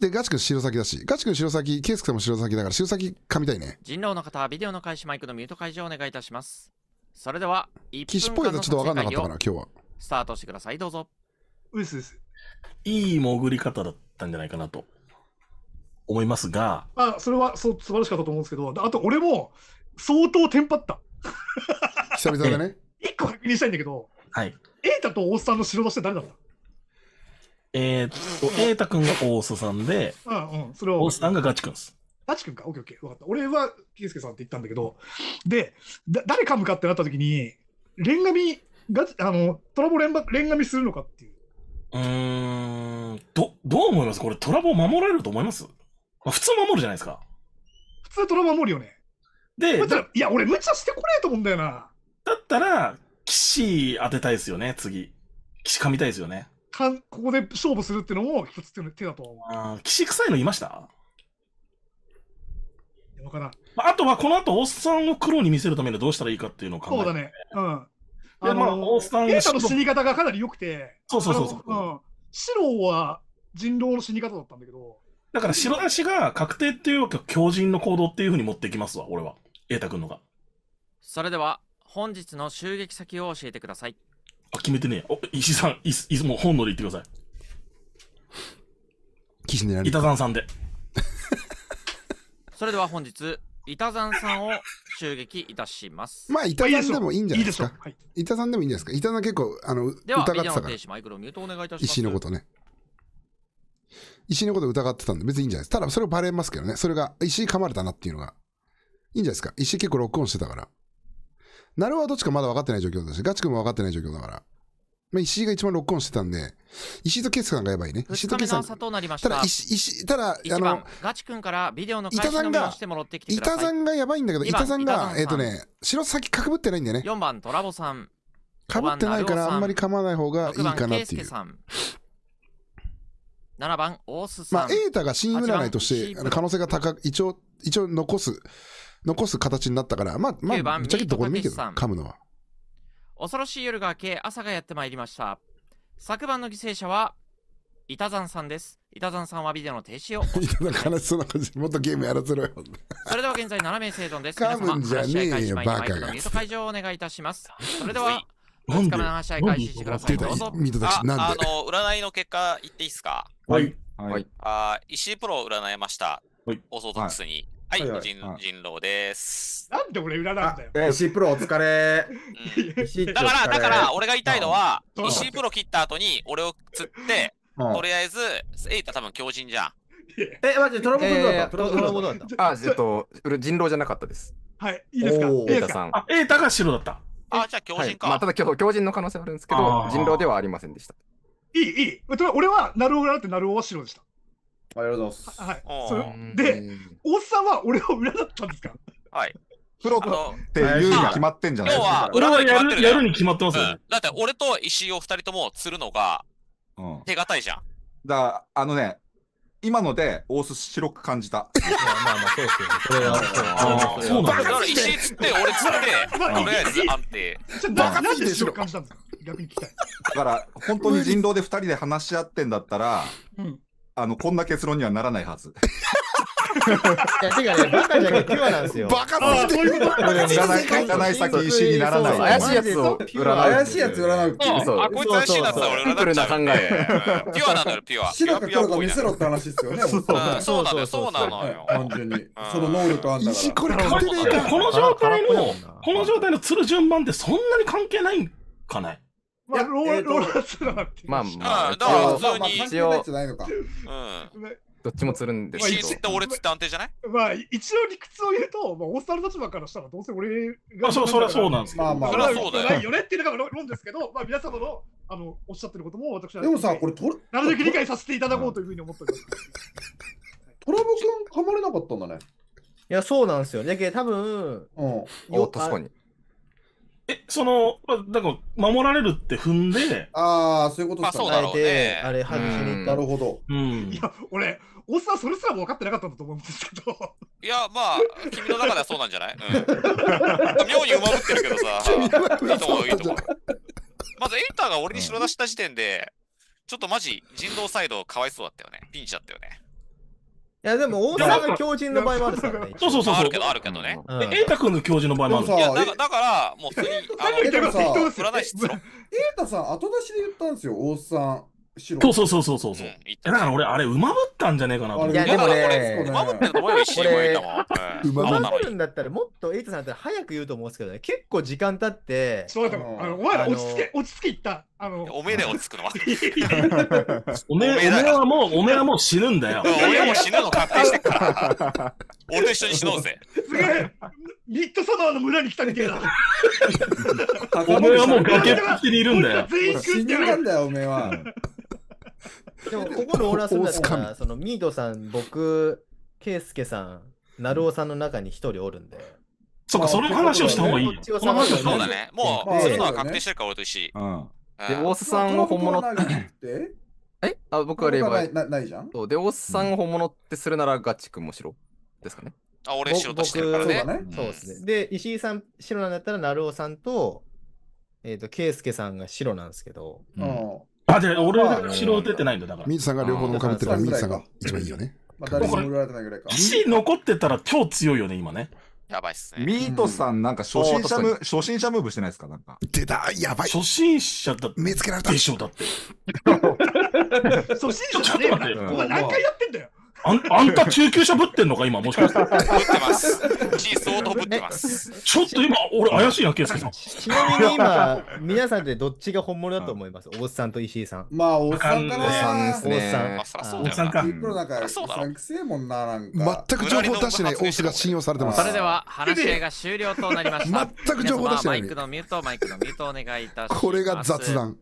で、ガチ君白崎だし、ガチ君白崎、ケイスクさんも白崎だから、白崎噛みたいね。人狼の方、はビデオの開始マイクのミュート解除をお願いいたします。それでは岸っぽいのちょっとわかんなかったから今日はスタートしてくださいどうぞうすうすいい潜り方だったんじゃないかなと思いますがあそれはそう、素晴らしかったと思うんですけどあと俺も相当テンパった久々だね 一個確認したいんだけどはい瑛太と大須さんの白出しって誰だったえー、っと瑛太君が大須さんで、うんうん、それは大須さんがガチ君ですなちくんかオッケーオッケー。分かった。俺は、圭介さんって言ったんだけど、で、だ誰噛むかってなった時に、レンガミ、ガチ、あの、トラボレンレンガミするのかっていう。うーん、ど、どう思いますこれトラボ守られると思います、まあ、普通守るじゃないですか。普通トラボ守るよね。で、いや、俺無茶してこないと思うんだよな。だったら、騎士当てたいですよね、次。騎士噛みたいですよね。かんここで勝負するっていうのも一つ手だと思う。ああ、騎士臭いのいましたのかな。まあ、あとは、この後、おっさんを黒に見せるためにどうしたらいいかっていうのを考えそうだね。うん。まあ、おっさんが。の死に方がかなり良くて。そうそうそうそう。うん。白は人狼の死に方だったんだけど。だから白出しが確定っていうより強靭の行動っていうふうに持っていきますわ、俺は。瑛太君のが。それでは、本日の襲撃先を教えてください。あ、決めてねえ。お、石さん、い、つも本能で言ってください。岸のやり。板さんで。それでは本日板山さんを襲撃いたします。まあ板山でもいいんじゃないですか。い、板山んでもいいんじゃないですか。板山ん結構あの疑ってたから。マイクロミュートお願いいたします。石のことね。石のこと疑ってたんで別にいいんじゃないですか。ただそれをバレますけどね。それが石噛まれたなっていうのがいいんじゃないですか。石結構ロックオンしてたから。なるはどっちかまだ分かってない状況だし、ガチ君も分かってない状況だから。まあ、石井が一番ロックオンしてたんで、石井とケツさんがやばいね。石井とケツさん。が。なりましただ、石、石、ただ、あの、ガチ君からビデオの板さんが、板さんがやばいんだけど、板さんが、えっ、ー、とね、白先かぶってないんだよね。4番、トラボさん。かぶってないから、あんまりかまない方がいいかなっていう。7番、大須さん。まあ、瑛太が新占いとして、可能性が高く、一応、一応残す、残す形になったから、まあ、まあ、ぶっちゃけどこでもいいけど、噛むのは。恐ろしい夜が明け、朝がやってまいりました。昨晩の犠牲者は、板山さんです。板山さんはビデオの停止を。板山悲しそうな感じ。もっとゲームやらせろよ。それでは現在7名生存です。噛むんじゃねえよ、バカが。ート会場をお願いいたします。それでは、2日目の話し合い開始してください。どうぞ。あ、あの、占いの結果言っていいですかはい。はい。あ、石井プロ占いました。はい。オックスに。はい、はいはい人人狼です。なんで俺裏なんだよ。あ石井プロお疲れ。うんだから、だから、、俺が言いたいのはう、ん石井プロ切った後に俺を釣って、とりあえず、エイタ多分強人じゃん。え、待って、トラボ君どうだったトラボ君どうだっあ、えっと、俺人狼じゃなかったです。はい、いいですかいおいーでエイタさん。あ、A タが白だった。あ、じゃあ強はいまあ、ただ強強人の可能性あるんですけど人狼ではありませんでした。いい、いい。俺は、なるおだってなるおは白でした。ありがとうございます。はい。で、大津さんは俺を裏だったんですかはい。プロっていうに決まってんじゃないですか。、裏はで決やまってるやるに決まってますよね。だって俺と石井を二人とも釣るのがうん、手堅いじゃん。だからあのね、今ので大須白く感じた。まあまあ、そうですよね。それは、そうだなんだ。から石井釣って、俺釣って、とりあえず安定。じゃあなんで白感じたんですか逆に聞きたい。だから本当に人狼で二人で話し合ってんだったら、うんあの、こんな結論にはならないはず。いや、てかね、バカじゃなくてピュアなんですよ。バカすぎてる。占いい先石にならない。怪しいやつを占う。怪しいやつ占う。あ、こいつ怪しいなった俺占う。シンプ考え。ピュアなんだよ、ピュア。白か黒か見せろって話ですよね。そうなのよ、そうなのよ。単純に。その能力あんだから。これ勝てねえか。この状態の、この状態の釣る順番ってそんなに関係ないんかねまあ、ローラ、えー、ローラつながっまあまあ、だから普通に。一応、どっちも釣るんですけど。石って俺釣って安定じゃないまあ、一応理屈を言うと、まあ、オースタル立場からしたらどうせ俺が。まあ、そ、そりゃそうなんですまあまあ、そりゃそうだよ。ないよねっていうのが論ですけど、まあ、皆様の、あの、おっしゃってることも私は。でもさ、これ、となるべく理解させていただこうというふうに思っております。トラブ君、噛まれなかったんだね。いや、そうなんですよ。だけど、多分、うん、お、確かに。え、その、なんか守られるって踏んで、ああ、そういうことですか、まあそうだろうねあえてあれ、外しになるほど。うんい。や、俺、おっさんそれすらも分かってなかったんだと思うんですけど。いや、まあ、君の中ではそうなんじゃない、うん、妙にうまってるけどさ。いいと思う、いいと思う。まずエイターが俺に白出した時点で、ちょっとマジ人道サイドかわいそうだったよね。ピンチだったよね。や、でも、大沢が狂人の場合もあるからね。そうそうそう。あるけど、あるけどね。え、君の教人の場合もあるいや、だから、だからもう普通に、いっさん、後出しで言ったんですよ、大沢さん。そうそうそうそうそう。うん、だから俺、あれ、馬ぶったんじゃねえかなと思って。いや、でもね、馬ぶってと思石井もいもん。馬ぶるんだったら、もっとエイトさんだったら早く言うと思うんですけどね、結構時間経って。そうだお前ら落ち着け、落ち着けいった。あの、おめでをつくのは。おめ、おめはもう、おめはもう死ぬんだよ。俺 はもう死ぬの確定してから。俺と一緒に死のうぜ。すげえ。ミッドサマーの村に来たみたいな。おめはもう崖っぷちにいるんだよ。全員死んでるんだよ、おめは。でも、ここローラーするだら、そのミードさん、僕、ケイスケさん、ナルオさんの中に一人おるんで。そうか、その話をした方がいい。この話をがいい。そうだね。もう、するのは確定してるから、俺と一緒。うん。で、大須さんを本物って。えあ僕は霊媒なないじゃんそうで、大須さんを本物ってするなら、ガチ君もろですかね。あ、俺白としてるからね。そうですね。で、石井さん白なんだったら、成尾さんと、えっ、ー、と、圭介さんが白なんですけど。うん、あ、じゃあ俺は白出てないんだ、だから。ミーさんが両方のかぶってるから、ミさんが一番いいよね。まあ、誰もられてないぐらいか。石残ってたら超強いよね、今ね。やばいっすね。ミートさん、なんか初心者ム、うん、初心者ムーブしてないですかなんか。出たやばい初心者だ目つけられたでしょだって。初心者じゃねえよ。お前何回やってんだよ。あんあんた中級者ぶってんのか今もしかして。ぶってます。ち相当ぶってます。ちょっと今俺怪しいな圭介さん。ちなみに今皆さんでどっちが本物だと思います。大津さんと石井さん。まあ大津さんかな。大さんですね。大津さんか。プロだからさんくせえもんななんか。全く情報出してない大津が信用されてます。それでは話し合いが終了となりました。全く情報出してない。マイクのミュートマイクのミュートお願いいたします。これが雑談。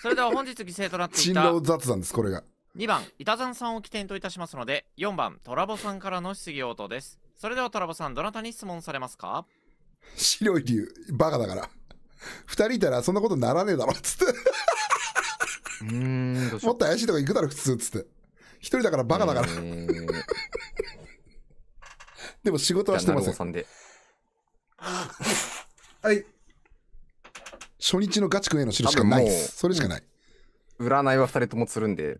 それでは本日犠牲となっていた。人狼雑談ですこれが。2番板山さんを起点といたしますので4番トラボさんからの質疑応答ですそれではトラボさんどなたに質問されますか白い理由バカだから2人いたらそんなことならねえだろっつってうんもっと怪しいとこ行くだろ普通っつって1人だからバカだから、えー、でも仕事はしてませんはい初日のガチクエの印しかないすそれしかない、占いは2人ともつるんで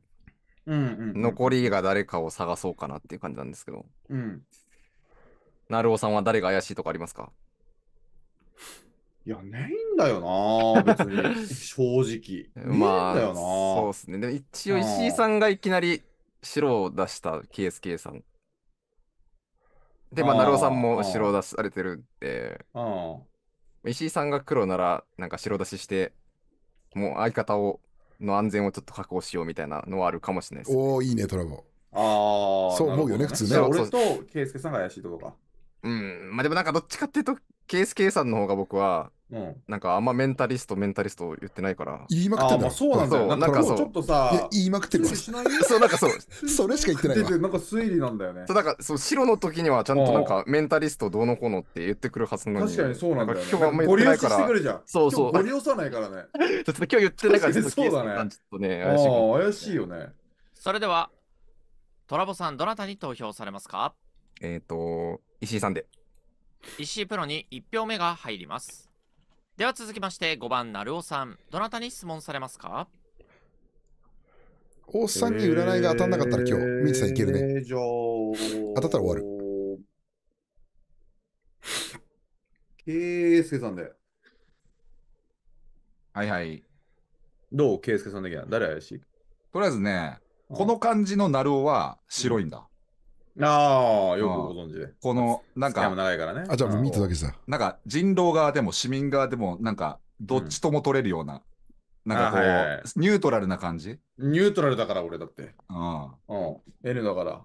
うんうん残りが誰かを探そうかなっていう感じなんですけど。うん。なるおさんは誰が怪しいとかありますかいや、ないんだよな、別に。正直。まあ、そうですね。でも一応、石井さんがいきなり白を出したケース K さん。で、まあ、なるおさんも白を出されてるんで、石井さんが黒なら、なんか白出しして、もう相方をの安全をちょっと確保しようみたいなのはあるかもしれないです、ね。おおいいね、トラボ。ああ。そう思うよね、ね普通ね。俺と圭介さんが怪しいとこか。うん、まあでもなんかどっちかっていうと、ケース K さんの方が僕は、うん、なんかあんまメンタリスト、メンタリスト言ってないから。言いまくってあんだまあそうなんだよ。なんかそうちょっとさ、言いまくってるなそう、なんかそう、それしか言ってないわなんか推理なんだよねそ。うなんかそう白の時にはちゃんとなんかメンタリストどうのこうのって言ってくるはずなのに。確かにそうなんだよね。今日あんま言ってないから。そうそう今日ゴ押さないからね。ちょっと今日言ってないから、ちょっとそうだねちょっとね、怪しいか怪しいよね。それでは、トラボさん、どなたに投票されますかえっ、と、石井さんで。石井プロに1票目が入ります。では続きまして5番、成尾さん。どなたに質問されますか大須さんに占いが当たんなかったら今日、ミキさんいけるね。当たったら終わる。圭介さんで。はいはい。どう圭介さんだけは誰怪しいとりあえずね、この感じの成尾は白いんだ。ああ、よくご存知で。この、なんか、長いからね。あ、じゃあ見ただけさ。なんか、人狼側でも市民側でも、なんか、どっちとも取れるような、うん、なんかこう、はいはい、ニュートラルな感じニュートラルだから、俺だって。うん。うん。N だから。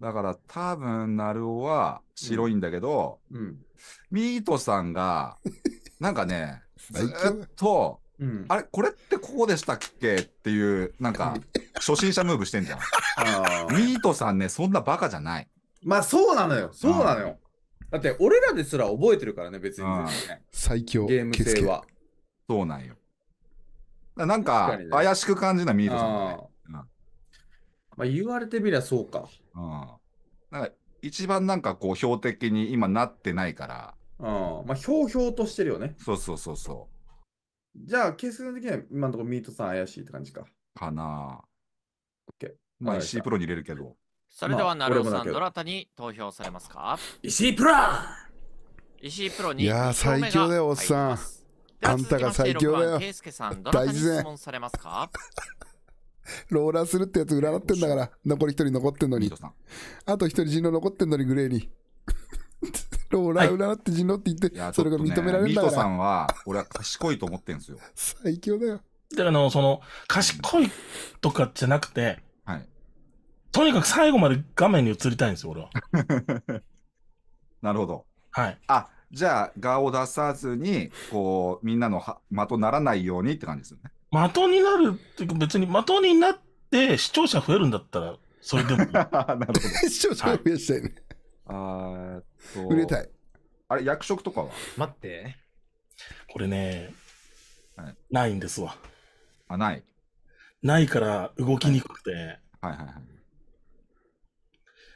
だから、多分、なるおは白いんだけど、うん、うん、ミートさんが、なんかね、ずっと、うん、あれこれってここでしたっけっていうなんか初心者ムーブしてんじゃん ミートさんねそんなバカじゃないまあそうなのよそうなのよ、だって俺らですら覚えてるからね別に、ね、最強ゲーム性はそうなんよなんか怪しく感じなミートさんね、うん、まあ言われてみりゃそうかうんなんか一番なんかこう標的に今なってないからうんまあひょうひょうとしてるよねそうそうそうそう。じゃあ、ケース的には今のところミートさん怪しいって感じか。かな OK。まあ、石井プロに入れるけど。それでは、なるおさん、どなたに投票されますか石井プロ石井プロに。いや最強だよ、おっさん。あんたが最強だよ。大事ね。ローラーするってやつ占ってんだから、残り一人残ってんのに。あと一人人狼残ってんのに、グレーに。ローラー占って地のって言って、いそれが認められるんミだかトさんは、俺は賢いと思ってるんですよ。最強だよ。だからあの、その、賢いとかじゃなくて、はい。とにかく最後まで画面に映りたいんですよ、俺は。なるほど。はい。あ、じゃあ、顔を出さずに、こう、みんなのは的ならないようにって感じですよね。的になるっていうか、別に的になって視聴者増えるんだったら、それでも なるほど。視聴者増やしたいね。あーっと。売れたい。あれ、役職とかは待って。これね、はいないんですわ。あ、ない。ないから動きにくくて、はいはいはい。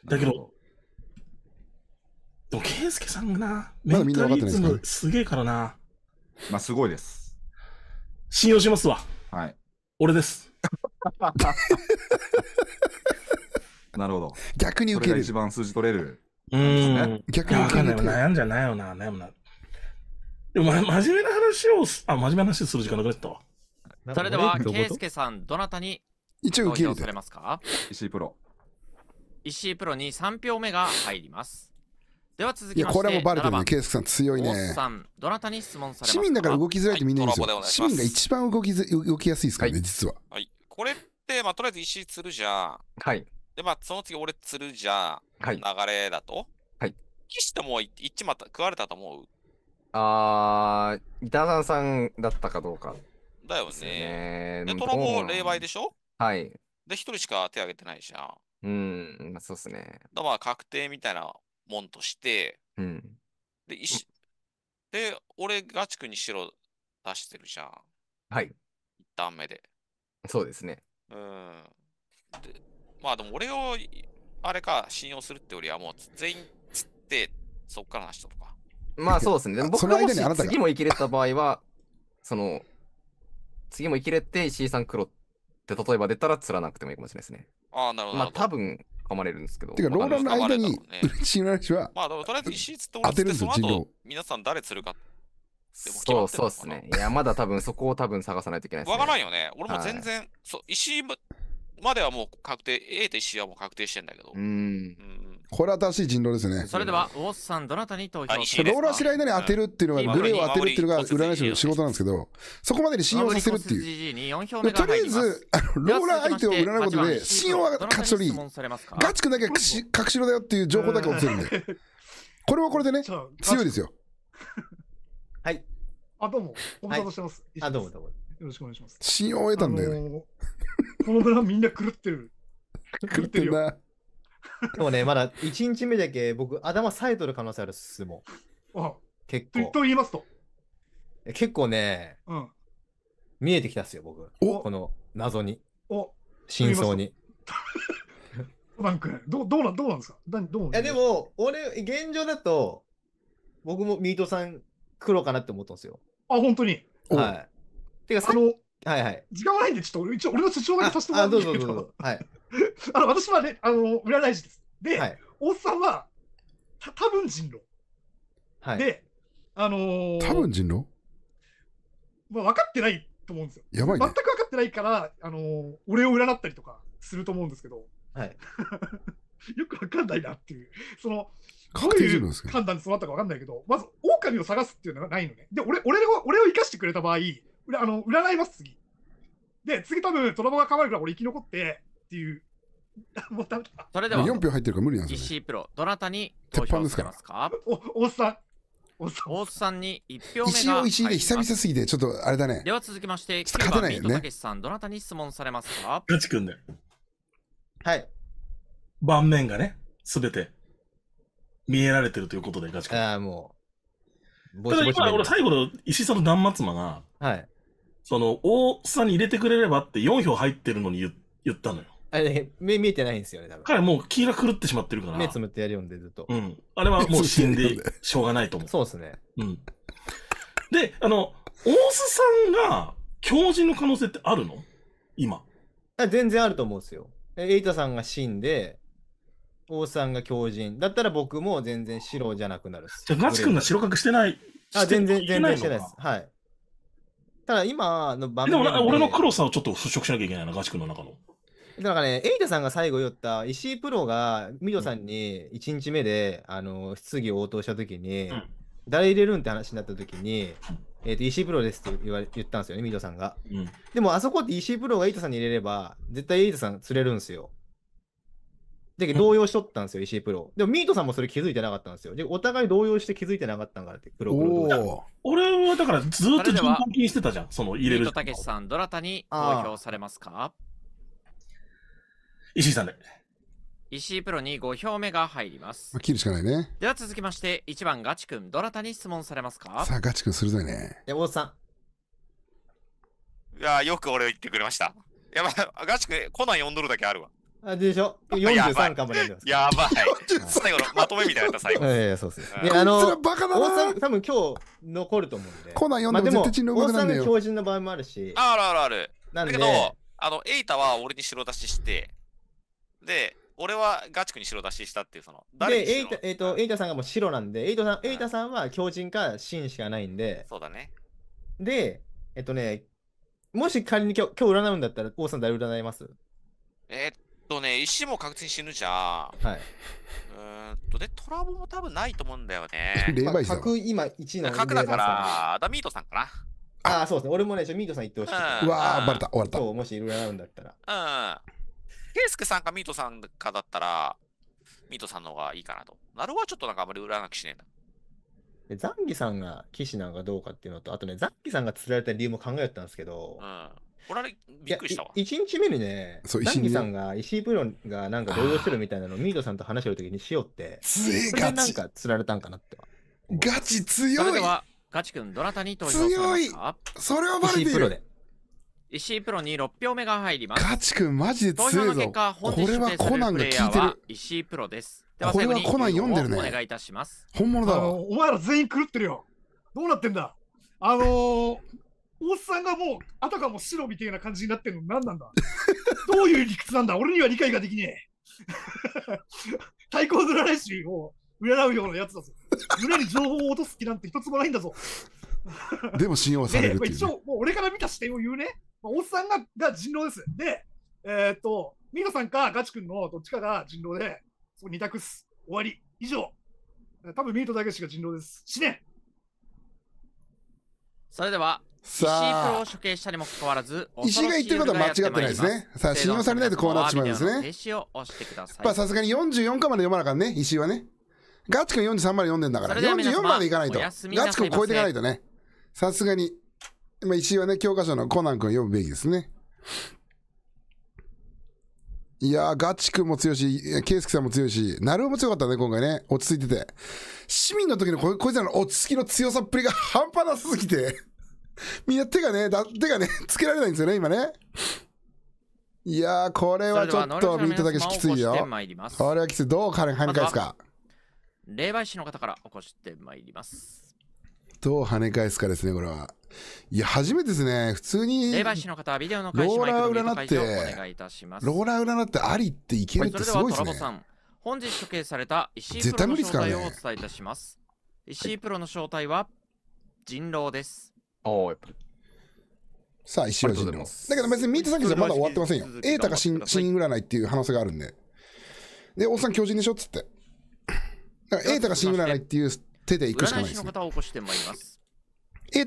だけどどるほでも、さんがな、メンタリズすムすげえからな、まあ、すごいです。信用しますわ。はい。俺です。なるほど。逆にこ受れけが一番数字取れるうん逆に受け入れて悩んじゃないよな、悩むな。でも、ま、真面目な話をす、あ、真面目な話する時間なくなったわ。それでは、ケイスケさん、どなたに一応投受け入票れされてますか石井プロ。石井プロに3票目が入ります。では続きまして、これもうバレてるねケイスケさん強いねさん、どなたに質問されます市民だから動きづらいってみんな言うんですよ、はい市民が一番動きづ動きやすいですからね、実ははい。これって、まあ、とりあえず石井るじゃん。はい。で、まあ、その次俺釣るじゃん、はい、流れだと。はい。岸ともいっちまった、食われたと思うあー、板田さんだったかどうか。だよね。で、トロボ霊媒でしょはい。で、一人しか手挙げてないじゃん。うん、まあ、そうっすね。だまあ、確定みたいなもんとして、うん。で、し、で、俺、ガチ君に白出してるじゃん。はい。一段目で。そうですね。うん。でまあでも俺を、あれか、信用するってよりはもう全員釣って、そっからの人とか。まあそうですね。でも僕がもし次も生きれた場合は、その、次も生きれて石井さん黒って例えば出たら釣らなくてもいいかもしれないですね。ああ、なるほど。まあ多分、噛まれるんですけど。てか、ローランの間に、石井の話は。まあ、とりあえず石井つって当てるんで皆さん誰釣るか。そうそうですね。いや、まだ多分そこを多分探さないといけないです、ね。わからんよね。俺も全然、はい、そう、石井まではもう確定、A と C はもう確定してんだけど。うん。これ新しい人狼ですね。それでは、ウォッさん、どなたに投票しローラスラないのに当てるっていうのが、グレーを当てるっていうのが占い師の仕事なんですけど、そこまでに信用させるっていう。とりあえず、ローラー相手を占うことで、信用は勝ち取り、ガチくなきゃ隠しろだよっていう情報だけ落ちるんで。これはこれでね、強いですよ。はい。あ、どうも。ご無沙汰してます。あ、どうもどうも。よろしくお願いします。信用を得たんだよね。この村みんな狂ってる。狂ってるよ。でもね、まだ1日目だけ僕、頭さえとる可能性あるっすもん。あ結構。と言いますと。結構ね、うん、見えてきたっすよ、僕。この謎に。お真相に。バン君、どうなんどうなんですかどういやでも、俺、現状だと、僕もミートさん黒かなって思ったんですよ。あ、本当にはい。てか、あの、はいはい。時間はないんで、ちょっと俺一応俺の主張だけさせてもらうんですけど。どどはい。あの、私はね、あの、占い師です。で、はい、大津さんは、た多分人狼。はい。で、あのー、多分人狼まあ、分かってないと思うんですよ。やばい、ね、全く分かってないから、あのー、俺を占ったりとかすると思うんですけど。はい。よく分かんないなっていう。その、どういう判断に育ったか分かんないけど、まず、狼を探すっていうのがないのね。で、俺、俺を、俺を生かしてくれた場合、あの占います、次。で、次多分、トラボが変わるから俺生き残ってっていう。もうダメだ。それでは、4票入ってるから無理なんですよ、ね。DC プロ、どなたに投票さますかお、おっさん。おっさん。おっさんに1票目が石尾石井で久々すぎて、ちょっとあれだね。では続きまして、9番、ビートたけしさん、どなたに質問されますかガチくんではい。盤面がね、すべて見えられてるということで、ガチくん。ああ、もう。ただ今、俺最後の石井さんの断末魔が、はい。その、大さに入れてくれればって4票入ってるのに言言ったのよ。あれ、目見えてないんですよね、多分。彼もう気が狂ってしまってるから。目つむってやるよんで、ずっと。うん。あれはもう死んでしょうがないと思う。そうですね。うん。で、あの、大須さんが教授の可能性ってあるの今。全然あると思うんですよ。エイトさんが死んで、大須さんが狂人。だったら僕も全然白じゃなくなるじゃガチ君が白隠してない。あ、全然、全然してないです。はい。ただ今の場面でも俺の黒さをちょっと払拭しなきゃいけないな、ガチ君の中の。だからね、エイタさんが最後言った石井プロがミドさんに1日目で、うん、あの質疑応答した時に、うん、誰入れるんって話になった時に、えーと、と石井プロですって言われ言ったんですよね、ミドさんが、うん、でもあそこって石井プロがエイタさんに入れれば、絶対エイタさん釣れるんですよ。で、動揺しとったんですよ、石井プロ。でも、ミートさんもそれ気づいてなかったんですよ。で、お互い動揺して気づいてなかったんからって、プロプロ俺はだから、ずっと順番気にしてたじゃん、その入れる。ミートたけしさん、どなたに投票されますか石井さんで。石井プロに5票目が入ります。切るしかないね。では続きまして、1番ガチ君、どなたに質問されますかさあ、ガチ君鋭いね。山本さん。いや、よく俺言ってくれました。いや、まあ、ガチ君、コナンんドルだけあるわ。あでしょ ?43 巻まで読んでます。やばい。最後のまとめみたいな最後。ええ、そうです。や、あの、バカだな多分今日残ると思うんで。コナン読んでも絶対人なんだよ。強靭の場合もあるし。あるあるある。なんだけど、あの、エイタは俺に白出しして、で、俺はガチクに白出ししたっていう、その、誰で、エイタ、えっ、と、エイタさんがもう白なんで、エイタさん、エイタさんは強靭か真しかないんで。そうだね。で、えっとね、もし仮に今日今日占うんだったら、王さん誰占いますえっとね、石も確実に死ぬじゃん。はい。うんと、で、トラボも多分ないと思うんだよね。霊媒師今1位なんだから、ダミートさんかな。ああ、そうですね。俺もね、ミートさん言ってほしい。うわー、バレた、終わった。そう、もしいろいろあるんだったら。うん。ケイスケさんかミートさんかだったら、ミートさんの方がいいかなと。なるはちょっとなんかあんまりらなくしねえんだ。ザンギさんが騎士なのかどうかっていうのと、あとね、ザンギさんが釣られた理由も考えたんですけど、うん、俺びっくりしたわ。1日目にね、ダンさんが石井プロがなんか動揺してるみたいなのミートさんと話してるときにしようって、強えガチ。なんか釣られたんかなってガチ強い。それはガチ君、どなたに投票強い。それはバレて石井プロ石井プロに6票目が入ります。ガチ君、マジで強いぞ。これはコナンが聞いてる。石井プロです。これはコナン読んでるね。お願いいたします。本物だわ。お前ら全員狂ってるよ。どうなってんだあのー、大津さんがもう、あたかも白みたいな感じになってるの何なんだどういう理屈なんだ俺には理解ができねえ。対抗ドラレシを占うようなやつだぞ。裏に情報を落とす気なんて一つもないんだぞ。でも信用されるっていう、ね、一応、もう俺から見た視点を言うね。おっ大津さんがが人狼です。で、えー、っと、ミノさんかガチ君のどっちかが人狼で、そ2択っす。終わり。以上。多分ミートだけしか人狼です。死ねそれでは、石井プロを処刑したにもかかわらず、石井が言ってることは間違ってないですね。さあ、信用されないとこうなってしまうんですね。さすがに44巻まで読まなかんね、石井はね。ガチ君43まで読んでんだから、44までいかないと。ガチ君超えていかないとね。さすがに。まあ、石井はね、教科書のコナン君を読むべきですね。いやー、ガチ君も強いし、ケイスケさんも強いし、なるおも強かったね、今回ね。落ち着いてて。市民の時のここいつらの落ち着きの強さっぷりが半端なすぎて。みんな手がね、だ手がね、つけられないんですよね、今ね。いやー、これはちょっとミートたけしきついよ。これはきつい。どう跳ね返すか。霊媒師の方から起こしてまいります。どう跳ね返すかですね、これは。いや、初めてですね。普通に。霊媒師の方はビデオのローラー占って、ローラー占ってありっていけるってすごいですね。はい、本日処刑された石井プロの正体をお伝えいたします。ね、石井プロの正体は人狼です。ああ、やっぱり。さあ、石尾人の。だけど別にミートサーキットまだ終わってませんよ。エータが死因占いっていう話があるんで。で、おっさん巨人でしょっつって。だからエータが死因占いっていう手でいくしかないです、ね。瑛太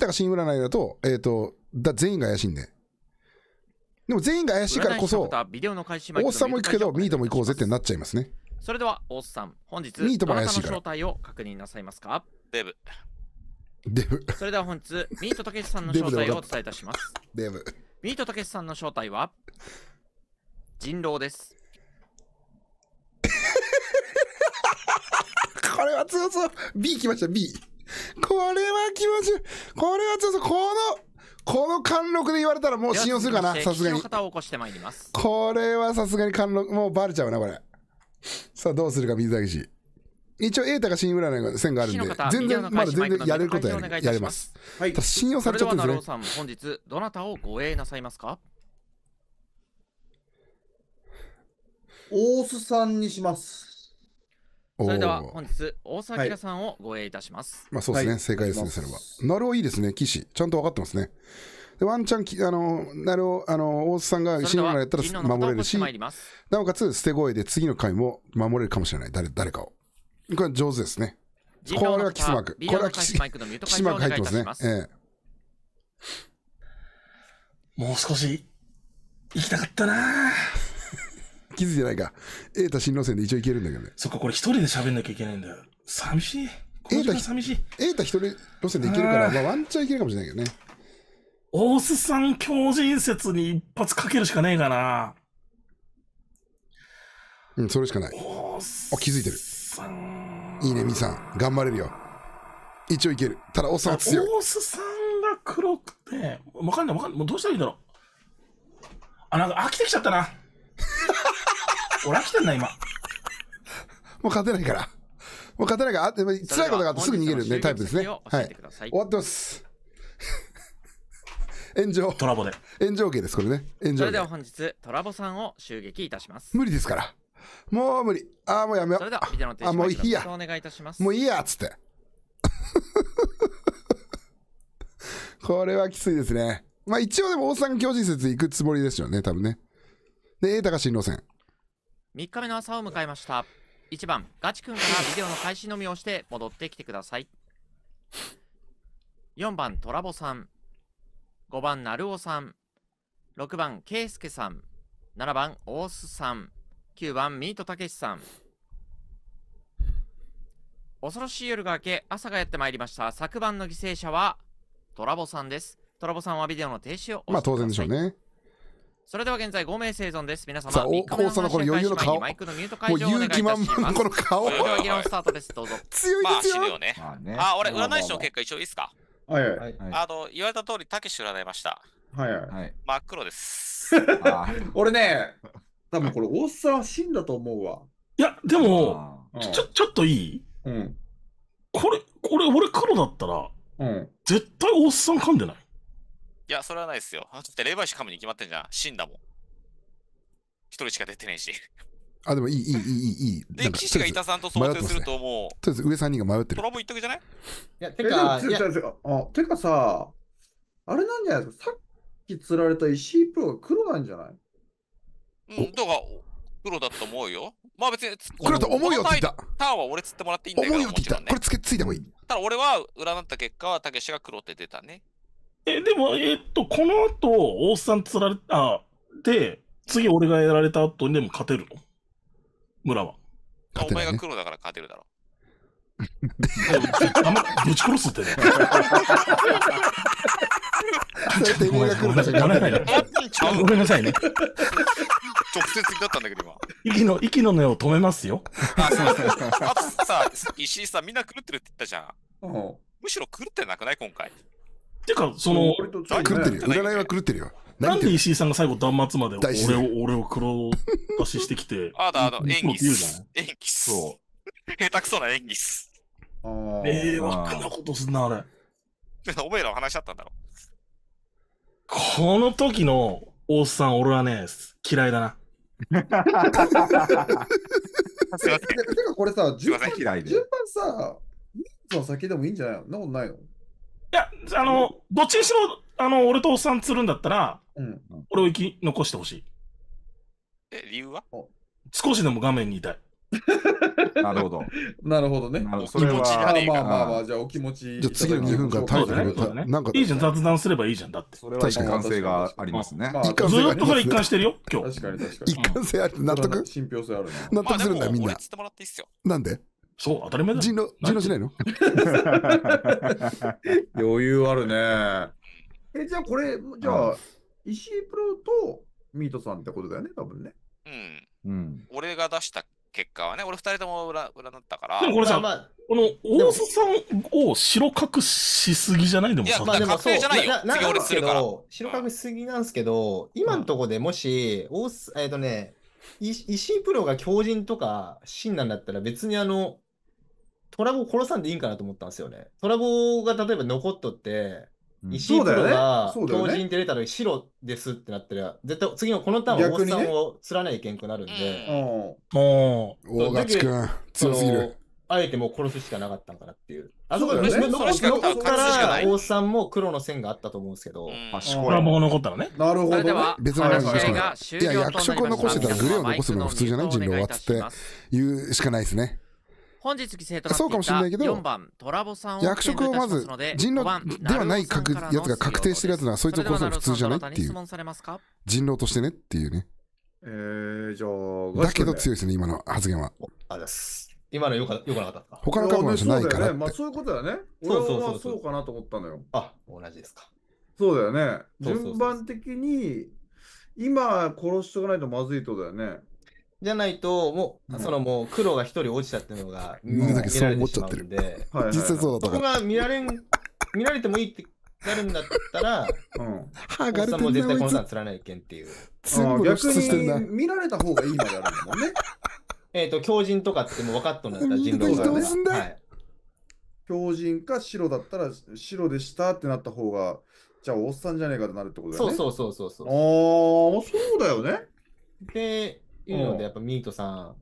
が死因占いだと、えっ、ー、と、だ全員が怪しいんで。でも全員が怪しいからこそ、おっさんも行くけど、ミートも行こうぜってなっちゃいますね。それでは、おっさん、本日、ミートも怪しいから。の正を確認なさいますかデブ。デブそれでは本日ミートたけしさんの正体をお伝えいたしますデブミートたけしさんの正体は人狼です これは強そう B 来ました B これは気持ちいいこれは強そうこのこの貫禄で言われたらもう信用するかなさすがにこれはさすがに貫禄もうバレちゃうなこれさあどうするか水崎氏。一応、瑛太が新占いの線があるんで、全然、まだ全然やれることはややれます。はい、ただ信用されちゃってるですさん、本日、どなたを護衛なさいますか大須さんにします。それでは、本日、大須明さんをご衛いたします。はい、まあ、そうですね、正解ですね、それは。なるど、いいですね、騎士。ちゃんと分かってますね。でワンチャンあの、なるあの、大須さんが死ぬなやったら守れるし、なおかつ、捨て声で次の回も守れるかもしれない、誰誰かを。これ上手ですね。これはキスマーク。これはキスマークキスマーク入ってますね。ええ、もう少し行きたかったな 気づいてないか。え太新路線で一応行けるんだけどね。そっか、これ一人で喋んなきゃいけないんだよ。寂しい。え太寂しい。瑛太一人路線で行けるから、あまあ、ワンチャン行けるかもしれないけどね。大須さん強靭説に一発かけるしかねえかな。うん、それしかない。あ、気づいてる。さんいいねみさん頑張れるよ一応いけるただオスは強いオスさんが黒くてわかんないわかんないもうどうしたらいいだろうあなんか飽きてきちゃったな 俺飽きてんな今もう勝てないからもう勝てないから辛いことがあってすぐ逃げるねタイプですねはい終わってます 炎上トラボで炎上系ですこれね炎上それでは本日トラボさんを襲撃いたします無理ですからもう無理。ああ、もうやめよう。それでは、のあ、もういいや。お願いいたします。もういいやっつって。これはきついですね。まあ一応でも大阪巨人説行くつもりですよね、多分ね。で、瑛太が新路線。3日目の朝を迎えました。1番、ガチ君からビデオの開始のみをして戻ってきてください。4番、トラボさん。5番、ナルオさん。6番、ケイスケさん。7番、オースさん。9番、ミートたけしさん。恐ろしい夜が明け、朝がやってまいりました。昨晩の犠牲者は、トラボさんです。トラボさんはビデオの停止をまあ当然でしょうね。それでは現在5名生存です。皆様、さあ、お父のこの余裕の顔。マイクのミュート解除をお願いいたします。もう勇気満々この顔。それでは議論スタートです。どうぞ。強いですよ。まあ、ね。まあ、ねあ俺、占い師の結果一応いいですかはい、はい、あの、言われた通り、たけし占いました。はいはい。真っ黒です。俺ね、多分これ、大んは死んだと思うわ。いや、でも、ちょ、ちょっといいうん。これ、これ、俺黒だったら、うん。絶対おっさん噛んでないいや、それはないですよ。だって霊媒師噛むに決まってんじゃん。死んだもん。一人しか出てないし。あ、でもいい、いい、いい、いい、で、か騎士がいたさんと想定するともう、とりあえず上3人が迷ってトる。ラっとくじゃないいや、てか、いうてかさ、あれなんじゃないですか、さっき釣られた石井プロが黒なんじゃないうん、だから、黒だと思うよ。まあ別に、黒だと思うよって言った。ターンは俺つってもらっていいんだけど。思うよって言った。ね、これつけついてもいい。ただ俺は占った結果は、たけしが黒って出たね。え、でも、えー、っと、この後、大津さんつられた、で、次俺がやられた後にでも勝てるの村は、ね。お前が黒だから勝てるだろ。あんまぶち殺すってね。ごめんなさいね。直接になったんだけど、今。息の、息の根を止めますよ。あ、そうそうそう。あとさ、石井さ、んみんな狂ってるって言ったじゃん。うん、むしろ狂ってなくない今回。てか、その、狂ってるよ。占いは狂ってるよ。なんで石井さんが最後断末まで俺を、俺を黒出ししてきて。あだあだ、演技っす。演技っす。そう。下手くそな演技っす。ええわかんなことすんな、あれ。おめえら話し合ったんだろ。この時の大須さん、俺はね、嫌いだな。すいません。てかこれさ、順番い嫌いで順番さ、人数の先でもいいんじゃないのなことないのいや、あの、どっちにしろ、あの、俺とおっさん釣るんだったら、うん。俺を生き残してほしい。え、理由は少しでも画面にいたい。なるほど。なるほどね。まあまあまあ、じゃあお気持ち。じゃあ次の2分間耐えてくれなんか。いいじゃん、雑談すればいいじゃん、だって。それは一貫性がありますね。ずっとそれ一貫してるよ、今日。かに一貫性ある。納得信憑性ある納得するんだ、みんな。なんでそう、当たり前だ。人狼、人狼しないの 余裕あるね。え、じゃあこれ、じゃあ、石井プロとミートさんってことだよね、多分ね。うん。俺が出した結果はね、俺2人とも裏裏だったから。でもこれさ、まあ、この大須さんを白隠しすぎじゃないでもいや、まあ、でもそう、じゃないよ。白隠しすぎなんですけど、今のとこでもし、大須、えっ、ー、とね、石井プロが狂人とか真なんだったら別にあの、トラボ殺さんでいいんかなと思ったんですよね。トラボが例えば残っとって、石井プロが強靭って出た時白ですってなったら、絶対次のこのターンはおっさんを釣らないけんくなるんで。もう、大勝君、強すぎる。あえてもう殺すしかなかったんかなっていう。あそこ、ね、残しかから、王さんも黒の線があったと思うんですけど。あ、しこはも残ったのね。なるほど、ね。別の話がしかない。いや、役職を残してたらグレーを残すのが普通じゃない人狼はつって言うしかないですね。本日生徒そうかもしれないけど番トラボさん役職をまず人狼ではないかやつが確定してるやつならそいつを殺すの普通じゃないっていう人狼としてねっていうねえー、じゃあだけど強いですね今の発言はあです今のよかよくなかった他の考えじゃないからまあ、そういうことだよね俺はそうかなと思ったのよあ同じですかそうだよね順番的に今殺しとかないとまずいとだよねじゃないと、もう、うんそのもう黒が一人落ちたっていうのが、う見られてしまうんで、実際そうだそったこが見られん、見られてもいいってなるんだったら、うん歯おがっさんも絶対このさん釣らないけんっていう。すあ逆に見られた方がいいまであるもんね。えっ、と、狂人とかってもう分かっとんだったら人狼が、狼はい。狂人か白だったら白でしたってなった方が、じゃあおっさんじゃねえかってなるってことだよそううそうそうそうそう。ああ、そうだよね。で、いうので、やっぱミートさ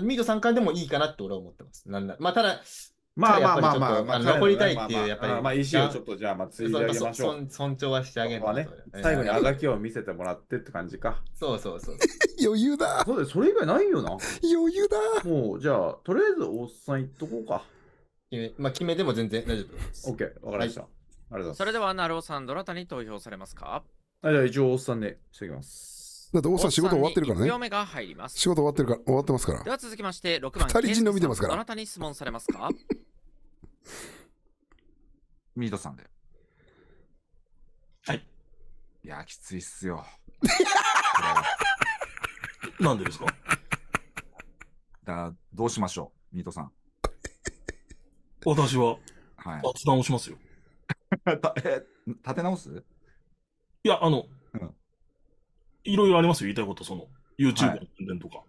ん、ミートさんからでもいいかなって俺は思ってます。なんだまあ、ただ、まあまあまあまあ、残りたいっていう、やっぱり。まあ、まあ、をちょっとじゃあ、まあ、ついでげましょう。尊重はしてあげる、ね、最後にあがきを見せてもらってって感じか。そうそうそう。余裕だ。そうだ、それ以外ないよな。余裕だ。もう、じゃあ、とりあえず、おっさんいっとこうか。まあ、決めても全然大丈夫です。OK、わかりました。はい、ありがとうございます。それでは、なるおさん、どなたに投票されますかじゃあ、一応、おっさんでしておきます。だって王さん仕事終わってるからね。嫁が入ります。仕事終わってるから、終わってますから。では続きまして、6番。二人人見てますから。あなたに質問されますか ミートさんで。はい。いや、きついっすよ。なんでですかだどうしましょう、ミートさん。私は、はい。立て直しますよ。え、立て直すいや、あの、いろいろありますよ、言いたいこと、その、YouTube の宣伝とか。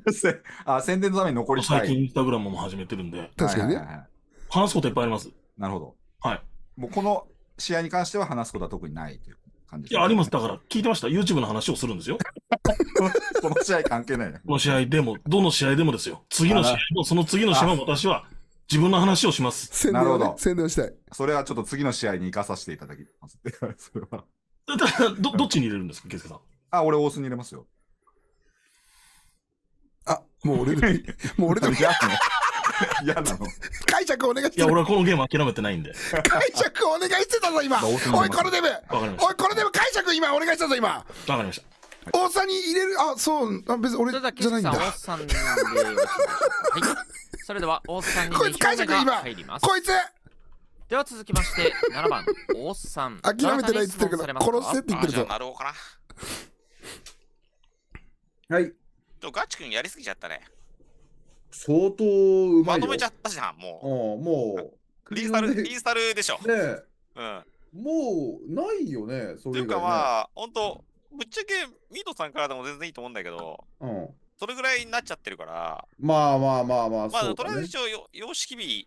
あ、宣伝のために残りたい。最近、インスタグラムも始めてるんで。確かにね。話すこといっぱいあります。なるほど。はい。もうこの試合に関しては話すことは特にないという感じです、ね、いや、あります。だから、聞いてました。YouTube の話をするんですよ。この試合関係ないね。この試合でも、どの試合でもですよ。次の試合も、その次の試合も私は、自分の話をします。宣伝を、ど。宣伝したい。それはちょっと次の試合に生かさせていただきます。それは。ど、どっちに入れるんですか、ケスケさん。あ、俺、大須に入れますよ。あ、もう俺で、もう俺でも嫌なの。嫌なの。解釈お願いしていや、俺はこのゲーム諦めてないんで。解釈お願いしてたぞ、今。おい、これでも、おい、これでも解釈今、お願いしたぞ、今。わかりました。大さに入れる、あ、そう、あ別に俺じゃないんだ。それでは、大さんにこいつ解釈今、こいつでは続きまして7 番おっさん諦めてないっ言ってるけど殺せって言ってるぞなるおかなはいとガチ君やりすぎちゃったね相当うまいまとめちゃったじゃんもうもうリースタルリースタルでしょねえ、うん、もうないよねそというかまあ本当ぶっちゃけミートさんからでも全然いいと思うんだけど、うん、それぐらいになっちゃってるからまあまあまあまあまあ、とりあえず一応様式日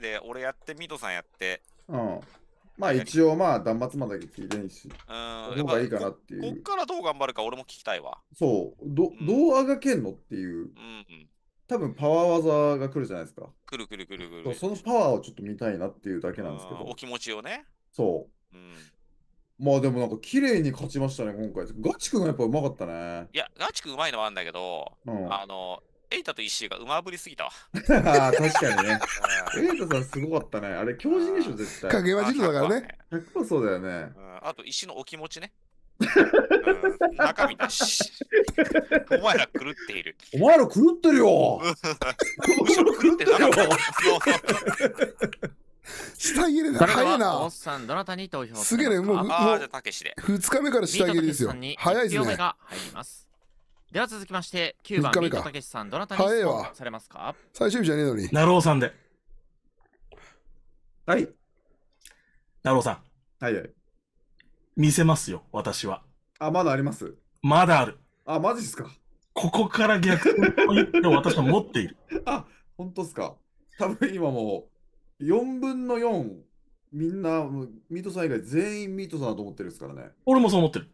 で、俺やって、ミトさんやって。うん。まあ一応まあ断末魔だけ聞いてんし、うん、がいいかなっていう。こっからどう頑張るか俺も聞きたいわ。そう、ど、うどうあがけんのっていう。うん、うん、多分パワー技が来るじゃないですか。くるくるくるくる。そのパワーをちょっと見たいなっていうだけなんですけど。お気持ちをね。そう。うん、まあでもなんか綺麗に勝ちましたね、今回。ガチ君がやっぱうまかったね。いや、ガチ君うまいのはあるんだけど、うん、あの、エイタと石井が馬ぶりすぎたわ。ああ、確かにね。エイタさんすごかったね。あれ、強人でしょ、絶対。影はジだからね。100%そうだよね。あと、石のお気持ちね。中身だし。お前ら狂っている。お前ら狂ってるよ。後ろ狂ってなかっ 下切れだ、早いな。おっさん、どなたに投票すげえね、もう、もう2日目から下切れですよ。早いですね。では続きまして9番ビートたけしさんどなたに質問されますか最終日じゃねえのに。なろうさんで。はい。なろうさはいはい。見せますよ、私は。あ、まだあります。まだある。あ、マジっすか。ここから逆にのを私は持っている。あ、本当っすか。多分今もう、4分の4、みんな、ミートさん以外全員ミートさんだと思ってるっすからね。俺もそう思ってる。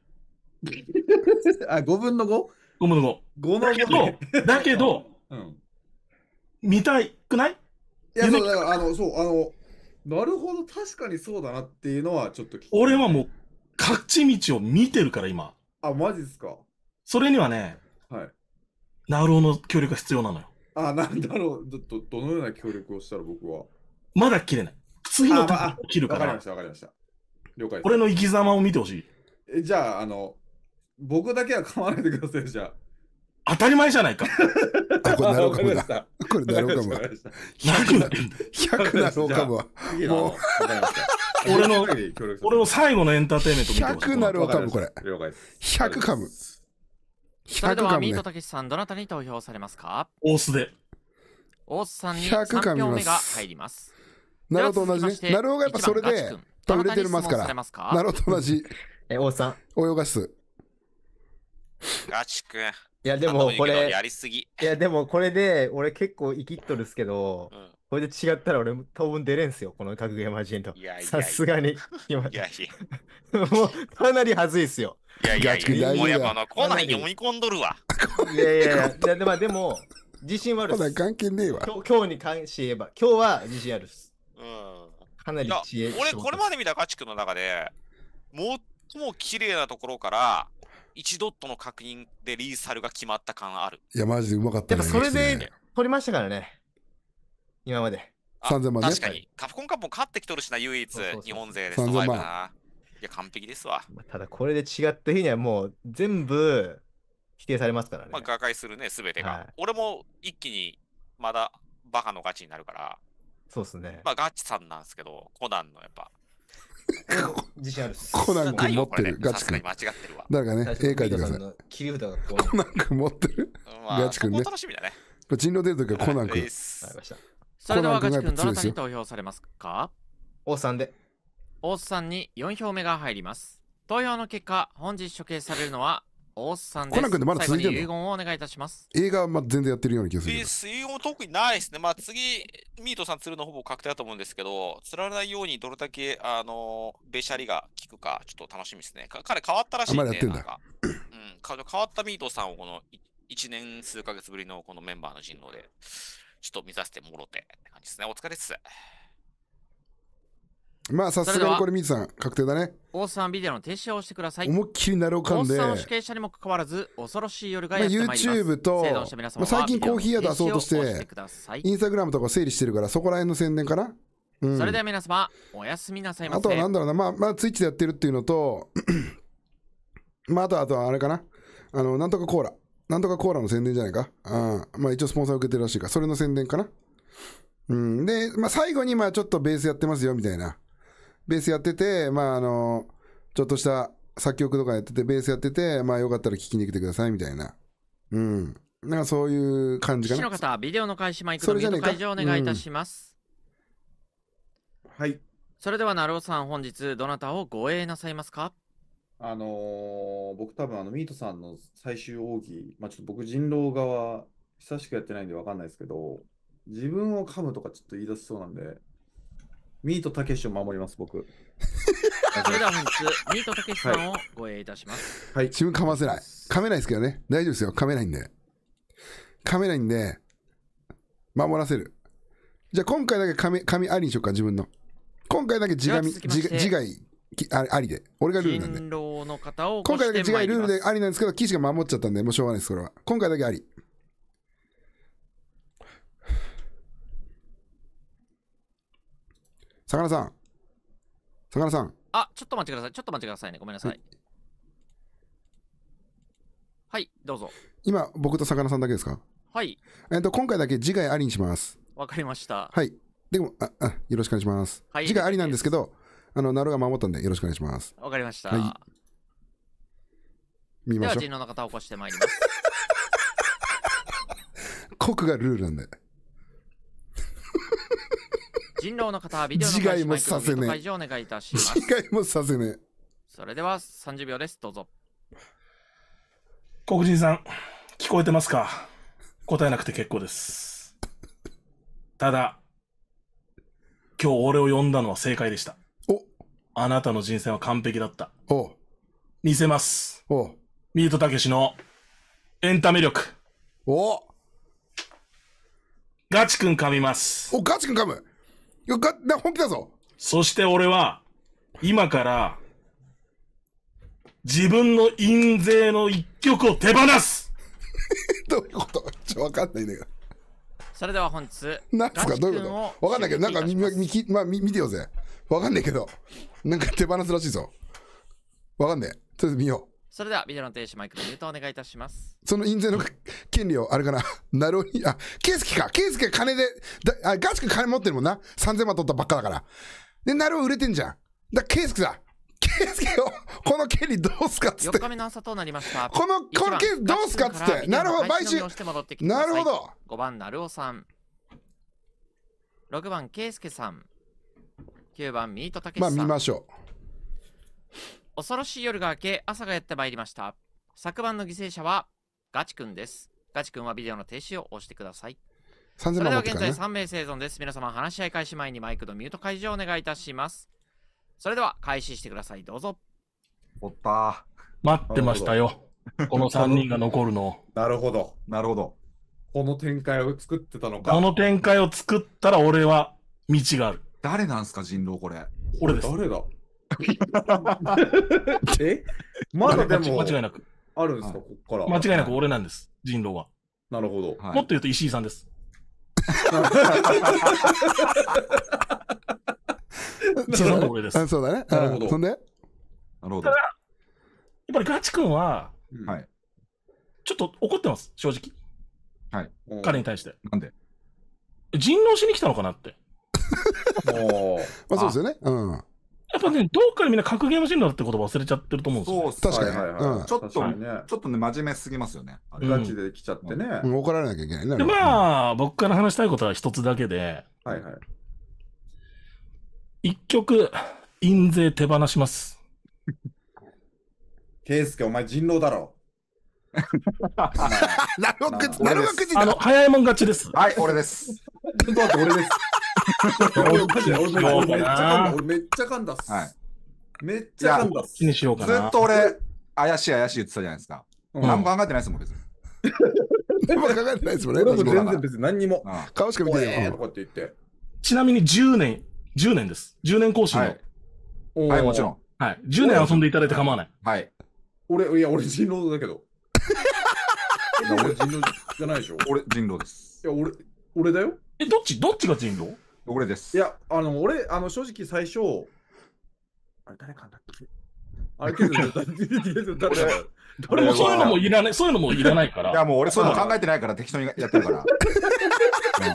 あ、5分の 5? ごもごも。だけど、だけど、うん、見たくないいや、そう、だあの、そう、あの、なるほど、確かにそうだなっていうのはちょっと俺はもう、勝ち道を見てるから、今。あ、マジですか。それにはね、はい。ナルオの協力が必要なのよ。あ、なんだろう、ど、どのような協力をしたら僕は。まだ切れない。次のターン切るから。わ、まあ、かりました、わかりました。了解俺の生き様を見てほしい。えじゃあ、あの、僕だけは噛わないでください、じゃあ。当たり前じゃないか。これなろうかもだ。これなろうかも100な100なろうかも。もう俺の俺の最後のエンターテイメント見てほ100なろうかもこれ。100かむ。それでは、ミートたけしさん、どなたに投票されますかオースで。オースさんに3票目が入ります。なるほど同じね。なるほどやっぱそれで、食べれてますから。なるほど同じ。え、オースさん。泳がす。ガチくん。いやでもこれ、やりすぎ。いやでもこれで俺結構生きっとるっすけど、うん、これで違ったら俺当分出れんすよ、この格ゲーマジンと。さすがに。いやいやもうかなりはずいっすよ。いやいやいや、もうやっぱあの、コナン読み込んどるわ。いやいやいや、いやでも、でも自信はあるっす。関係ねえわ今。今日に関して言えば、今日は自信あるっす。うん。かなり知恵。俺これまで見たガチくの中で、最も綺麗なところから、1ドットの確認でリーサルが決まった感ある。いや、マジでうまかったね。やっぱそれで取りましたからね。今まで。3000万ね。確かに。カプコンカップも勝ってきとるしな、唯一、日本勢です。3000万。いや、完璧ですわ。ただ、これで違った日にはもう全部否定されますからね。まあ、瓦解するね、すべてが、はい、俺も一気にまだバカのガチになるから。そうですね。まあ、ガチさんなんですけど、コナンのやっぱ。自信あるっす。コナン君持ってる。ガチ君。間違ってるわ。誰かね、絵描いてください。切り札がコナン君持ってる。ガチ君ね。楽しみだね。人狼出るときはコナン君。それではガチ君、どなたに投票されますか王さんで。王さんに4票目が入ります。投票の結果、本日処刑されるのはおっさんです。コナン君でまだ続いてるの映画はまあ全然やってるような気がする。遺言特にないですね。まあ次、ミートさん釣るのほぼ確定だと思うんですけど、釣られないようにどれだけ、あの、べしゃりが効くか、ちょっと楽しみですね。彼変わったらしいんで、ま、やってんだうん、変わったミートさんをこの1年数ヶ月ぶりのこのメンバーの人狼で、ちょっと見させてもろてって感じですね。お疲れっす。まあさすがにこれミさん確定だね大須さんビデオの停止をしてください思いっきりなるおかんでさん主権者にもかかわらず恐ろしい夜がやってまいります、まあ、YouTube と、最近コーヒー屋出そうとしてインスタグラムとか整理してるからそこら辺の宣伝かなうん、それでは皆様おやすみなさいませあとはなんだろうなまあまあツイッチでやってるっていうのと まああとはあとはあれかなあのなんとかコーラなんとかコーラの宣伝じゃないかあまあ一応スポンサー受けてるらしいからそれの宣伝かなうんで、まあ、最後にまあちょっとベースやってますよみたいなベースやってて、まあ、あの、ちょっとした作曲とかやってて、ベースやってて、まあ、よかったら聞きに来てくださいみたいな。うん。なんかそういう感じかな。の方、ビデオの開始マイクのお願いいたします。うん、はい。それでは、なるおさん、本日、どなたをご衛なさいますかあのー、僕多分あのミートさんの最終奥義、まあ、ちょっと僕人狼側久しくやってないんで分かんないですけど自分を噛むとかちょっと言い出しそうなんでミートたけしを守ります、僕。それでは本日、ミートたけしさんをご用いたします。はい。自分噛ませない。噛めないですけどね。大丈夫ですよ。噛めないんで。噛めないんで、守らせる。じゃあ今回だけ噛み、噛みありにしようか、自分の。今回だけ自害、自害きあありで。俺がルールなんで。の方を今回だけ指定違いルールでありなんですけど、騎士が守っちゃったんで、もうしょうがないです、これは。今回だけあり。さかなさん。さかなさん。あ、ちょっと待ってください。ちょっと待ってくださいね。ごめんなさい。はい、どうぞ。今、僕とさかなさんだけですかはい。えっと、今回だけ自害ありにします。わかりました。はい。でも、あ、あ、よろしくお願いします。はい。自害ありなんですけど、あの、ナるが守ったんで、よろしくお願いします。わかりました。はい。見ましょう。では、人の方を起こしてまいります。国 がルールなんで。人狼の方、ビデオの自害もさせねえ。お願いいたします。自害もさせねえ。それでは30秒です、どうぞ。黒人さん、聞こえてますか答えなくて結構です。ただ、今日俺を呼んだのは正解でした。おあなたの人生は完璧だった。お見せます。おミートたけしのエンタメ力。おガチくん噛みます。お、ガチくん噛むよかった、本気だぞ。そして俺は、今から、自分の印税の一曲を手放す どういうことちょ、わかんないんだけど。それでは本日。何すかどういうことわかんないけど、なんかまあ、見てようぜ。わかんないけど、なんか手放すらしいぞ。わかんない。とりあえず見よう。それではビデオの停止マイクのミュートお願いいたしますその印税の権利をあれかななるにあ圭介か圭は金でだあガチ君金持ってるもんな3000万取ったばっかだからでなるお売れてんじゃんだ圭介だ圭介をこの権利どうすかっつって4日目の朝となりましたこのこの権利どうすかっつってなるほど毎週。なるほど5番なるおさん6番圭介さん9番ミートたけしさんまあ見ましょう恐ろしい夜が明け、朝がやってまいりました。昨晩の犠牲者は、ガチくんです。ガチくんはビデオの停止を押してください。それでは現在3名生存です。皆様、話し合い開始前にマイクのミュート解除をお願いいたします。それでは、開始してください。どうぞ。おった待ってましたよ。この3人が残るの。なるほど。なるほど。この展開を作ってたのか。この展開を作ったら俺は道がある。誰なんすか、人狼これ。俺です。誰だ え まだでも、間違いなく。あるんですか、こっから。間違いなく俺なんです、人狼は。なるほど。もっと言うと石井さんです。そう俺です。そうだね。なるほど。そんでなるほど。やっぱりガチ君は、はい。ちょっと怒ってます、正直。はい。彼に対して。なんで人狼しに来たのかなって。おまあそうですよね。うん。やっぱね、どっかでみんな格ゲームシーンだってこと忘れちゃってると思うんですよ、ね。そう確かに、ちょっと、ね、ちょっとね、真面目すぎますよね。うんガチで来ちゃってね。うん怒られなきゃいけないね。で、あまあ、僕から話したいことは一つだけで、はいはい。一曲、印税手放します。ケイスケ、お前人狼だろ。なるほど、なるほど、あの、。早いもん勝ちです。はい、俺です。ちょっと待って、俺です。めっちゃ噛んだっす。はい、めっちゃ噛んだっす。にしようかずっと俺、怪しい怪しい言ってたじゃないですか。うん、何も考えてないですもん、別に。何も考えてないですもんね。も全然別に何にも。顔しか見てないよ。こうって言って。ちなみに10年、10年です。10年更新の。はい、はい、もちろん。はい。10年遊んでいただいて構わない。はい。俺、いや、俺人狼だけど。俺人狼じゃないでしょ。俺人狼です。いや、俺、俺だよ。え、どっち、どっちが人狼俺です。いや、あの、俺、あの正直最初、あれ、誰かんだっけあれ、だ俺もそういうのもいらない、そういうのもいらないから。いや、もう俺そういうの考えてないから、適当にやってるから。い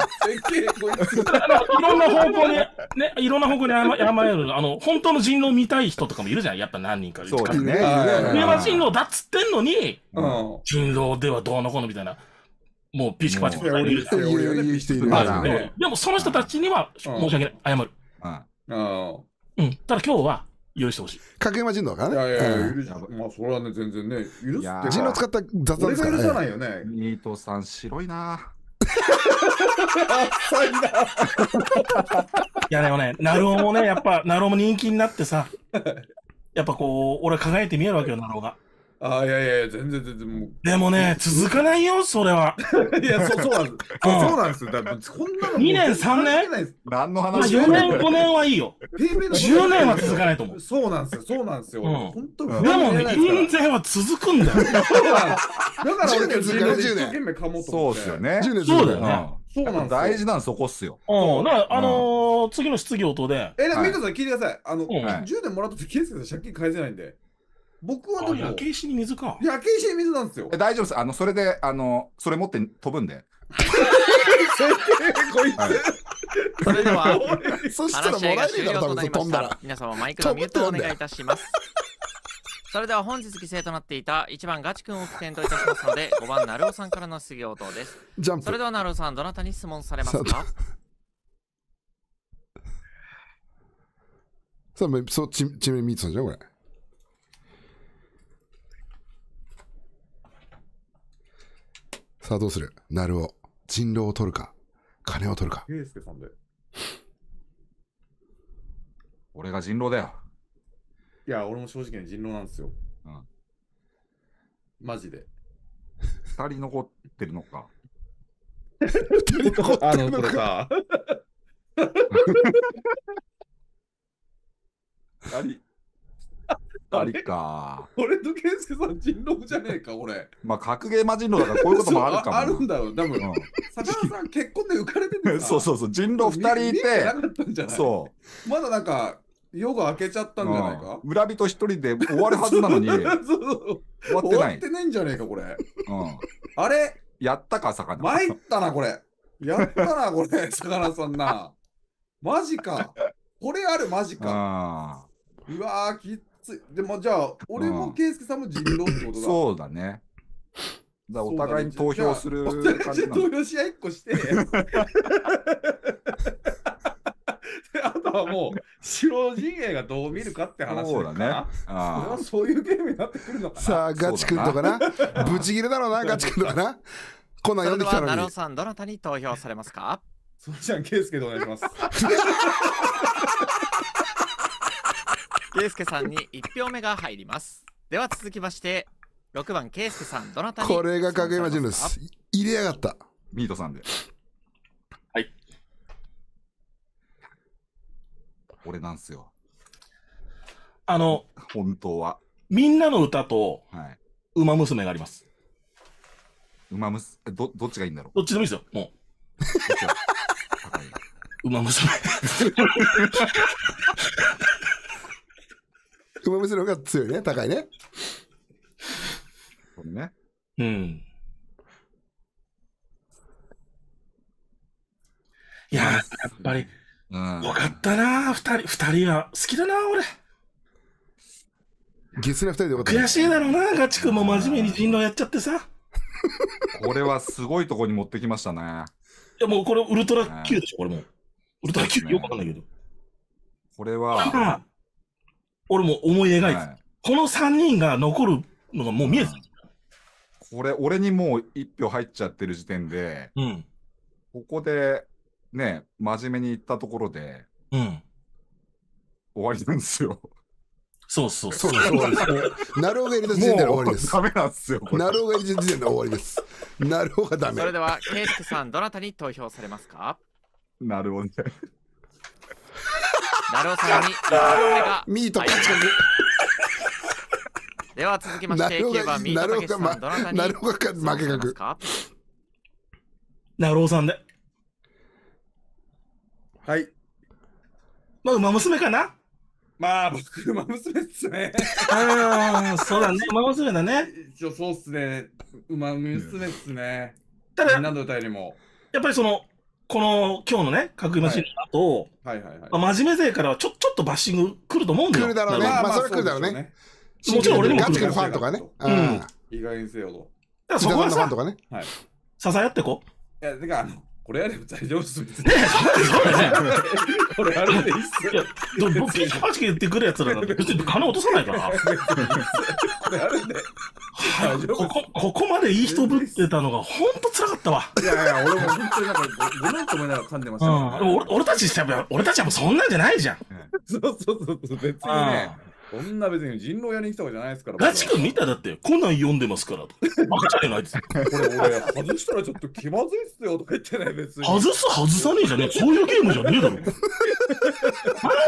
ろんな方向に、ね、いろんな方向に謝る、あの、本当の人狼見たい人とかもいるじゃん、やっぱ何人か。そうですね。上は人狼だっつってんのに、人狼ではどうのこうのみたいな。もうピシパチ答えでもその人たちには申し訳ない。謝る。うん。ただ今日は許してほしい。影山人道からね。いやいや、許まあそれはね、全然ね、許す。人道使った雑談ですから、ね。許さないよね。ニートさん、白いな。いやでもね、なるおもね、やっぱ、なるおも人気になってさ、やっぱこう、俺輝いて見えるわけよ、なるおが。あいやいや、全然全然もう。でもね、続かないよ、それは。いや、そうそうなんです。そうなんですよ。だこんなの。2年、3年何の話、ま ?4 年、5年はいいよ。10年は続かないと思う。そうなんですよ、そうなんですよ。本当でもね、人税は続くんだよ。そうなんだから俺年続年、な10年。そうですよね。10年そうだよそうなん大事なんそこっすよ。うん。だから、あの次の質疑応答で。え、でも、ミカさん聞いてください。あの、10年もらったと、ケースでさん借金返せないんで。僕はでも。焼け石に水か。焼け石に水なんですよ。え大丈夫です。あの、それで、あの、それ持って飛ぶんで。こいつ。はいそれでは、そしたらもらえるだろ、飛んだら。皆様、マイクのミュートをお願いいたします。それでは本日犠牲となっていた1番ガチ君を起点といたしますので、5番ナルオさんからの質疑応答です。それではナルオさん、どなたに質問されますかれ、あ、そっち、ちめみつさんじゃん、これ。さあどうするなるお。人狼を取るか金を取るかさんで。俺が人狼だよ。いや、俺も正直に人狼なんですよ。うん。マジで。二人残ってるのか。二人残ってるの、あのれかさ。二 人ありか。俺と健介さん人狼じゃねえか、俺。まあ、格ゲーマ人狼だからこういうこともあるかも。あるんだろ多分。かなさん結婚で浮かれてる そうそうそう、人狼二人いて。そう。まだなんか、夜が明けちゃったんじゃないか、うん、村人一人で終わるはずなのに 終わってない終わってないんじゃねえかこれ、うん、あれやったかさかな。参ったなこれやったなこれさかなさんなマジかこれあるマジかうわきっつい。でもじゃあ、俺も圭介さんも人狼ってことだ。そうだね。だお互いに投票する感じなの。投票し合いっこして。あとはもう、白陣営がどう見るかって話そうだね。あそういうゲームになってくるのかな。さあ、ガチ君とかな。ぶちぎレだろうな、ガチ君とかな。こんなん読んできたのに。なるさん、どなたに投票されますかそうじゃん、圭介でお願いします。ケイスケさんに1票目が入りますでは続きまして6番ケイスケさんどなたにこれが影山潤です入れやがったミートさんではい俺なんすよあの本当はみんなの歌と、はい、馬娘があります馬娘どどっちがいいんだろうどっちでもいいですよもう馬娘 馬娘の方が強いね、高いね。こうね。うん。いややっぱり、うん、よかったな、二人、二人は好きだな、俺。ゲスな二人でよかった、悔しいだろうな、ガチ君も真面目に人狼やっちゃってさ。これはすごいとこに持ってきましたね。いや、もうこれウルトラ Q でしょ、これも。ウルトラ Q よくわかんないけど。これは、俺も思い描いて、はい、この3人が残るのがもう見えた、うん、これ、俺にもう1票入っちゃってる時点で、うん、ここで、ね、真面目に言ったところで、うん、終わりなんですよ。そうそうそう。なるおが時点で終わりです。ダメなんですよ。なるおがいれ時点で終わりです。なるおがダメ。それでは、ケイスケさん、どなたに投票されますかなるおね。ナルオさんに1本目がミート勝ち確では続きまして、9番、ミートたけしさん、どなたにほど。なるほど。ますかナなるさんで。はい。まあ、馬娘かなまあ、僕、馬娘っすね。ああ、そうだね。馬娘だね。一応、そうっすね。馬娘っすね。ただ、ほど。なるの歌よりも。っぱりその、この今日のね、格のシンの後、はいはいはいはいまあ、真面目勢からはちょちょっとバッシング来ると思うんだよ。来るだろうね。まあ、まあ、それ来るだろうね。もちろん俺にも来るガチファンとかね。うん。意外にせよと。だからそこはさ、支え合ってこう。いや、てか、あの、これやれば大丈夫ですねこれやればいいっす。いや、ピーチパチキ言ってくるやつらだって、別に金落とさないから。はい、ここ、ここまでいい人ぶってたのが、ほんと辛かったわ。いやいや、俺も本当になんか、ごめんと思いながら噛んでました、ねうん、俺。俺たち俺たちはもうそんなんじゃないじゃん。そうそうそうそう、別にね。そんな別に人狼屋に来たわけじゃないですから。ガチ君見ただって、コナン読んでますから。バカじゃないです。これ俺、外したらちょっと気まずいっすよとか言ってない、別に。外す、外さねえじゃねえ。そういうゲームじゃねえだろ。ま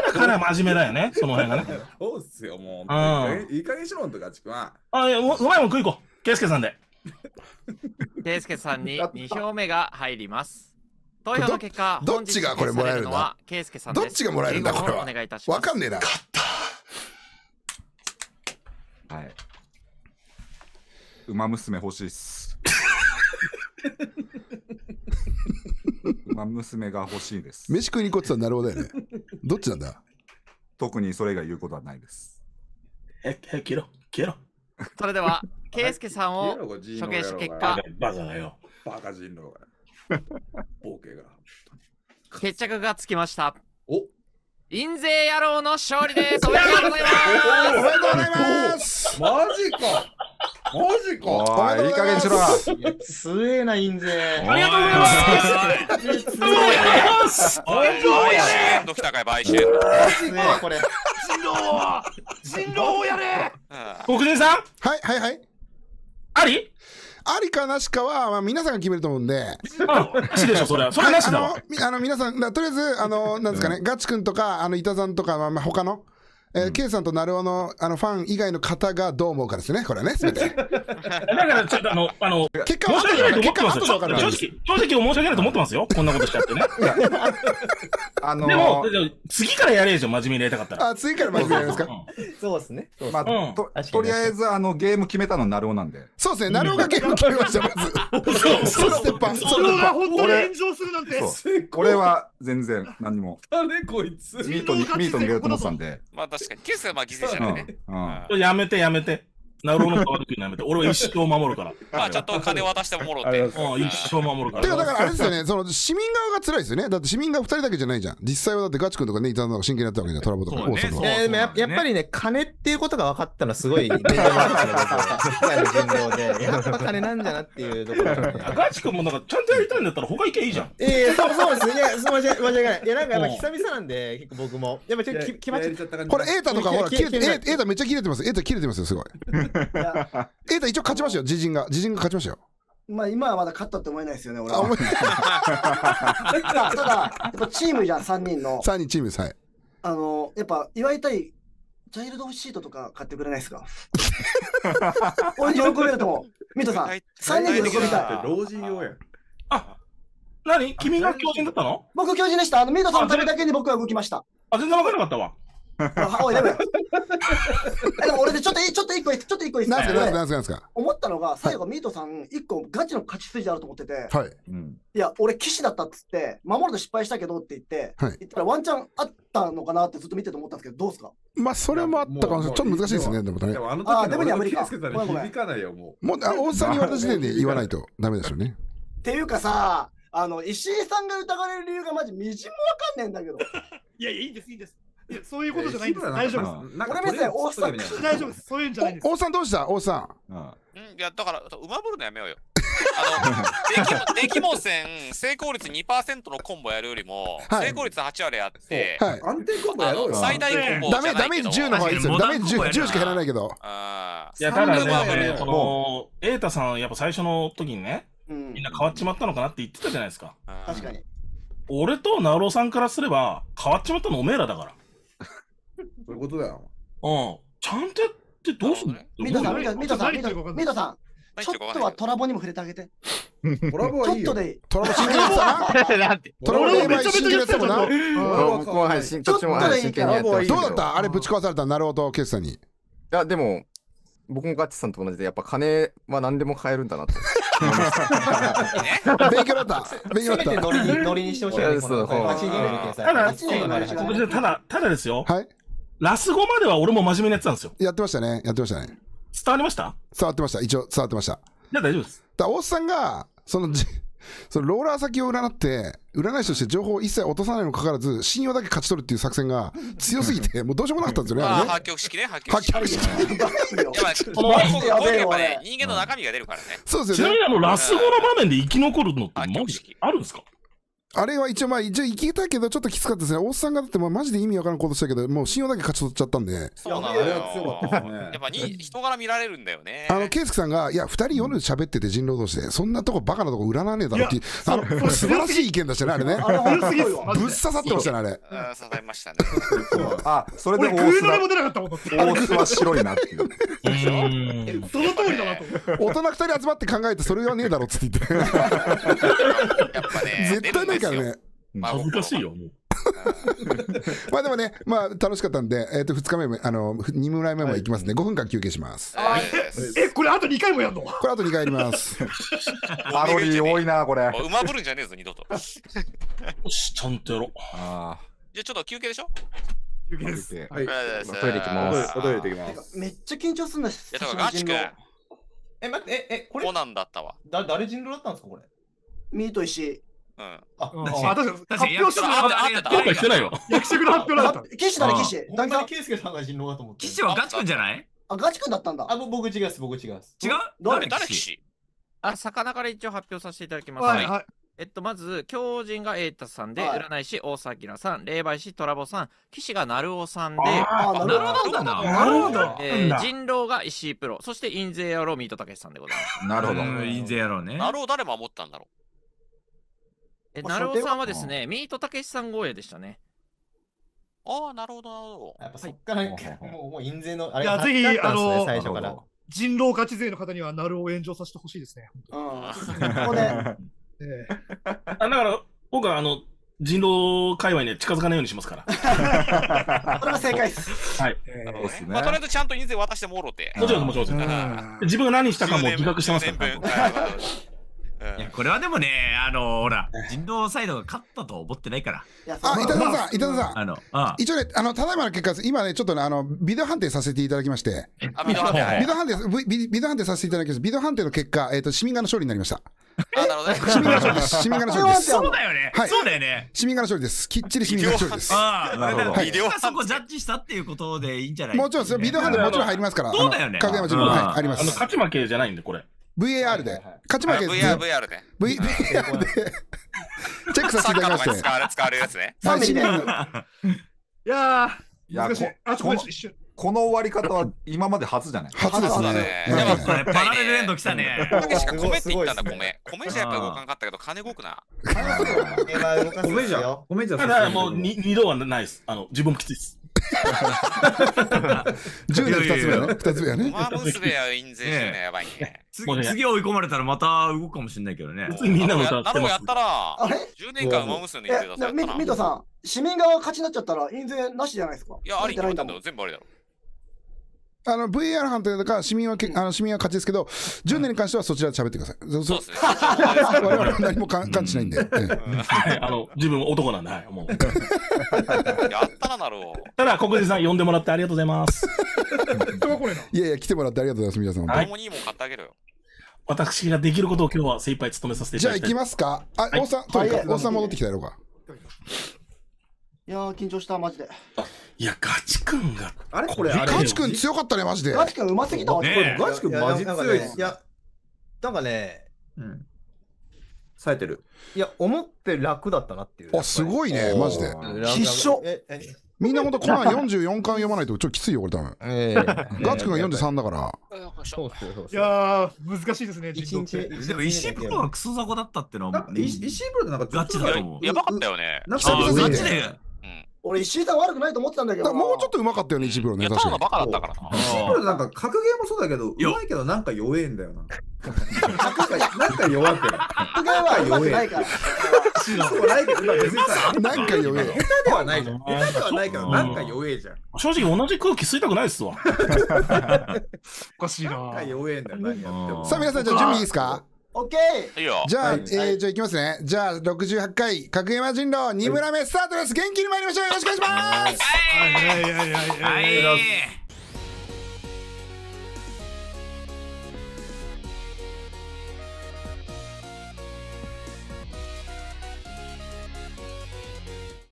だから真面目だよね、その辺がね。そうっすよ、もう。いい加減しろんと、ガチ君は。あ、いや、うまいもん食いこう。ケスケさんで。ケスケさんに2票目が入ります。投票の結果、どっちがこれもらえるのは、ケスケさんどっちがもらえるんだ、これは。わかんねえな。勝はい。ウマ娘欲しいっす。ウマ娘が欲しいです。飯食いに行こうってたらなるほどよね。どっちなんだ特にそれ以外言うことはないです。え、え、切ろ、切ろ。それでは、ケイスケさんを処刑した結果、バカだよ。バカ人狼が。ボ ケが。決着がつきました。お印税野郎の勝利ですおめでとうございますおめでとうございますマジかマジかいい加減しろ強えな印税ありがとうございます強えなすごいねドどきたかい買収強えこれ人狼人狼やれ国税さんはいはいはいありありかなしかは、まあ、皆さんが決めると思うんで。あ、なしでしょ、それは。それなしだわ。あの、皆さん、とりあえず、あの、なんですかね、ガチ君とか、あの、板さんとか、まあ、他の、えー、K さんとナルおのあのファン以外の方がどう思うかですね、これね、すべて。だからちょっとあの、あの結果は申し訳ないと思ってます正直、正直申し訳ないと思ってますよ、こんなことしちゃってね。あのー、でも、次からやれでしょ、真面目にやりたかったら。あ次から真面目にやりますか。そうですね。まあ、ととりあえずあのゲーム決めたのナルおなんで。そうですね、ナルおがゲーム決めました、まず。そう、そう、そう、それが本当に炎上するなんて。これは全然何も。あれこいつ。ミートに、ミートに入れようと思ってたんで。また確かに。ケースはまあ犠牲者だね。うん。やめてやめて。なるほど、変わめて。俺は一生守るから。まあ、ちゃんと金渡してもろって。うん一生守るから。てか、だからあれですよね、その市民側が辛いですよね。だって市民が2人だけじゃないじゃん。実際はだってガチ君とかね、いたのが真剣になったわけじゃん、トラボとか。そうね大阪とかえーでもややっぱりね、金っていうことが分かったのはすごい、ね、今で、やっぱ金なんじゃなっていうところね。ガチ君もなんか、ちゃんとやりたいんだったら他行けいいじゃん。ええそうそうですね。いや、そう間違い間違いない。いや、なんかやっ久々なんで、結構僕も。やっぱちょっとき気持ち。これ、エータとか、ほら、エータめっちゃ切れてます。エータ切れてますよ、すごい。エイタ一応勝ちましたよ、自陣が。自陣が勝ちましたよ。まあ今はまだ勝ったって思えないですよね、俺は。思えない。ただ、やっぱチームじゃん、3人の。3人チームです、はい。あの、やっぱ祝いたい、チャイルドシートとか買ってくれないですか 俺喜べると思う。ミトさん、3人で喜びたい。老人用や。あ、何君が巨人だったの僕巨人でした。あの、ミトさんのためだけに僕は動きました。あ、全然わからなかったわ。おい、でも、でも俺でちょっと、ちょっと一個いい、ちょっと一個いいなすか、何ですか、なんすか。思ったのが、最後、ミートさん、一個ガチの勝ち筋あると思ってて、はい。いや、俺、騎士だったっつって、守るの失敗したけどって言って、はい、言ったらワンチャンあったのかなってずっと見てて思ったんですけど、どうですかまあ、それもあったかもしれない。ちょっと難しいですね、でもね。でも、あの時のあの気を響かないよ、もう。もう、大さんに言われた時点で言わないとダメですよね。っていうかさ、あの、石井さんが疑われる理由がまじ、みじんもわかんねえんだけど。いや、いいです、いいです。いや、そういうことじゃないんです。大丈夫です。俺目線、大さん。大丈夫です。そういうんじゃないです。大さんどうした大さん。うん、いや、だから、馬ぶるのやめようよ。あの、で きも、でき戦、成功率2%のコンボやるよりも、成功率8割やって、はい、安定コンボやろうよ。最大コンボダメ、ダメージ10の方がいいですよ。ダメージ 10, 10しか減らないけど。いや、ただね、この、瑛太さん、やっぱ最初の時にね、みんな変わっちまったのかなって言ってたじゃないですか。確かに。俺と直郎さんからすれば、変わっちまったのおめえらだから。そういうことだよ。うん。ちゃんとやってどうすんのミトさん、ミトさん、ミトさん、ちょっとはトラボにも触れてあげて。トラボちはょいっいよと。でトラボ真剣にやってな。トラボ今真剣にやってもな。ちょっとは真剣にやってましどうだったあれぶち壊されたなるほど、ケスさんに。いや、でも、僕もガッチさんと同じで、やっぱ金は何でも買えるんだなと。勉強だった。勉強だった。ノリに、してほしいただただですよ。はい。ラス語までは俺も真面目にやってたんですよ。やってましたね。やってましたね。伝わりました伝わってました。一応伝わってました。じゃあ大丈夫です。だ大須さんが、その、そのローラー先を占って、占い師として情報を一切落とさないにもかかわらず、信用だけ勝ち取るっていう作戦が強すぎて、もうどうしようもなかったんですよね。あ破局式ね、破局式。破局式。やばい。や人間の中身が出るからね。そうですよね。ちなみにあの、ラス語の場面で生き残るのって、マジあるんですかあれは一応まあ、一応いけたけど、ちょっときつかったですね。おっさんがだって、まあ、マジで意味わからんことしたけど、もう信用だけ勝ち取っちゃったんで。そうなのよ。やっぱに、人柄見られるんだよね。あの、ケイスケさんが、いや、二人夜喋ってて人狼同士で、そんなとこバカなとこ占わねえだろってあの、素晴らしい意見だしたね、あれね。ぶっ刺さってましたね、あれ。刺さりましたね。あ、それで大須は。も出なかったもん大須は白いなっていう。その通りだなと。大人二人集まって考えて、それはねえだろって言って。やっぱね。絶対ないかね。恥ずかしいよ、もう。まあでもね、まあ楽しかったんで、えっ、ー、と、2日目も、あの、2村目も行きますね、はい、5分間休憩します。え、これあと2回もやるのこれあと2回やります。カロリー多いな、これ。まぶるんじゃねえぞ、二度と。よし、ちゃんとやろう。あじゃあちょっと休憩でしょ休憩です。はい。トイレ行きます。トイレ行きます。めっちゃ緊張するんだいや、だからガチえ、待って、え、え、これ。コナンだったわ。だ、誰人狼だったんですか、これ。ミート石。うん。あ、確かに。発表したのあ発表してないわ。役職の発表だった。岸だね、岸。ほんまに圭介さんが人狼だと思って。岸はガチ君じゃないあ、ガチ君だったんだ。あ、僕違うす、僕違うす。違う誰誰岸あ、魚から一応発表させていただきます。はい。えっと、まず、狂人が瑛太さんで、占い師大崎さん、霊媒師トラボさん、騎士が成尾さんで、なるほどな。なるほど。人狼が石井プロ、そして印税野郎ミートたけしさんでございます。なるほど。印税野郎ね。なるほど、誰守ったんだろう。え、なるおさんはですね、ミートたけしさん超えでしたね。ああ、なるほど、なるほど。やっぱそっから、もう、もう、印税の、あれ、いや、ぜひ、あの、最初から。人狼ガチ勢の方には、なるを炎上させてほしいですね。ああ、ここで。ええ、だから、僕は、あの、人狼界隈に近づかないようにしますから。そ れは正解です。はい。まあ、とりあえずちゃんと印税渡してもろて。もちろん、もちろん。自分が何したかも自覚してますから。いやこれはでもね、あのほら、人道サイドが勝ったと思ってないから。あ、板田さん、板田さん、あの一応ね、あのただいまの結果、今ね、ちょっとね、あのビデオ判定させていただきまして、あビデオ判定、ビデオ判定、ビデオ判定させていただきまして、ビデオ判定の結果、えっ、と、市民側の勝利になりました。あ、なるほど。市民側の勝利です。市民側の勝利です。そうだよね。はい、そうだよね。市民側の勝利です。きっちり市民側の勝利です。ああ、なるほど。ビデオそこジャッジしたっていうことでいいんじゃないもちろん、ビデオ判定もちろん入りますから。そうだよね。影山ちゃんい、入ります。あの、勝ち負けじゃないんで、これ。VAR で、勝ち負けで、VR、VR で、v、a r で、チェックさせていただきまして。あ使われるやつね。いやー、いあこの終わり方は今まで初じゃない初ですね。ねやっぱパラレルエンド来たね。たけしか米って言ったんだ、米。米じゃやっぱ動かんかったけど、金動くな。金動米じゃ、米じゃ。もう二度はないです。あの、自分もきついです。十年二つ目やね。2つ目やね。馬娘は印税ね、やばいね。次追い込まれたらまた動くかもしれないけどね。みんなもやったら、あれ ?10 年間馬娘に印税出さたな。ミトさん、市民側勝ちになっちゃったら印税なしじゃないですか。いや、ありってないんだよ。全部ありだろ。あの、VAR 判定とか市民はけ、あの、市民は勝ちですけど、10年に関してはそちらで喋ってください。そうそう我々は何もか感じないんで。あの、自分男なんで、はい、もう。やったらなろう。ただ、国人さん呼んでもらってありがとうございます。いやいや、来てもらってありがとうございます、皆さん。はいにも買ってあげるよ。私ができることを今日は精一杯務めさせていじたゃあだき行たいきますか。あ、大、は、さん、とさん戻ってきたやろうか。いやー緊張したマジでいやガチ君があれこれあれガチ君強かったねマジでガチ君うますぎたわねガチ君マジ強いいやなんかねうんえてるいや思って楽だったなっていうあすごいねマジで必勝みんなほんとこの44巻読まないとちょっときついよこれ多分、え ガチ君が43だからいや難しいですね人道でも石プロがクソ雑魚だったってのは石プロってなんかガチだと思うやばかったよねなんかガチで俺石井さん悪くないと思ってたんだけどもうちょっとうまかったよね部はね確かにバカだったからななんか格ゲーもそうだけどうまいけどなんか弱えんだよななんか弱くない格ゲーは弱ななんか弱え下手ではないじゃん下手ではないけどなんか弱えじゃん正直同じ空気吸いたくないっすわおかしいななんか弱えんだよ何やってもさあ皆さんじゃあ準備いいですかオッケーいいよじゃあ、はい、えー、じゃあいきますね。じゃあ、68回、格山人狼、2村目スタートです。元気に参りましょう。よろしくお願いします。はい、はい、はい、はい。はい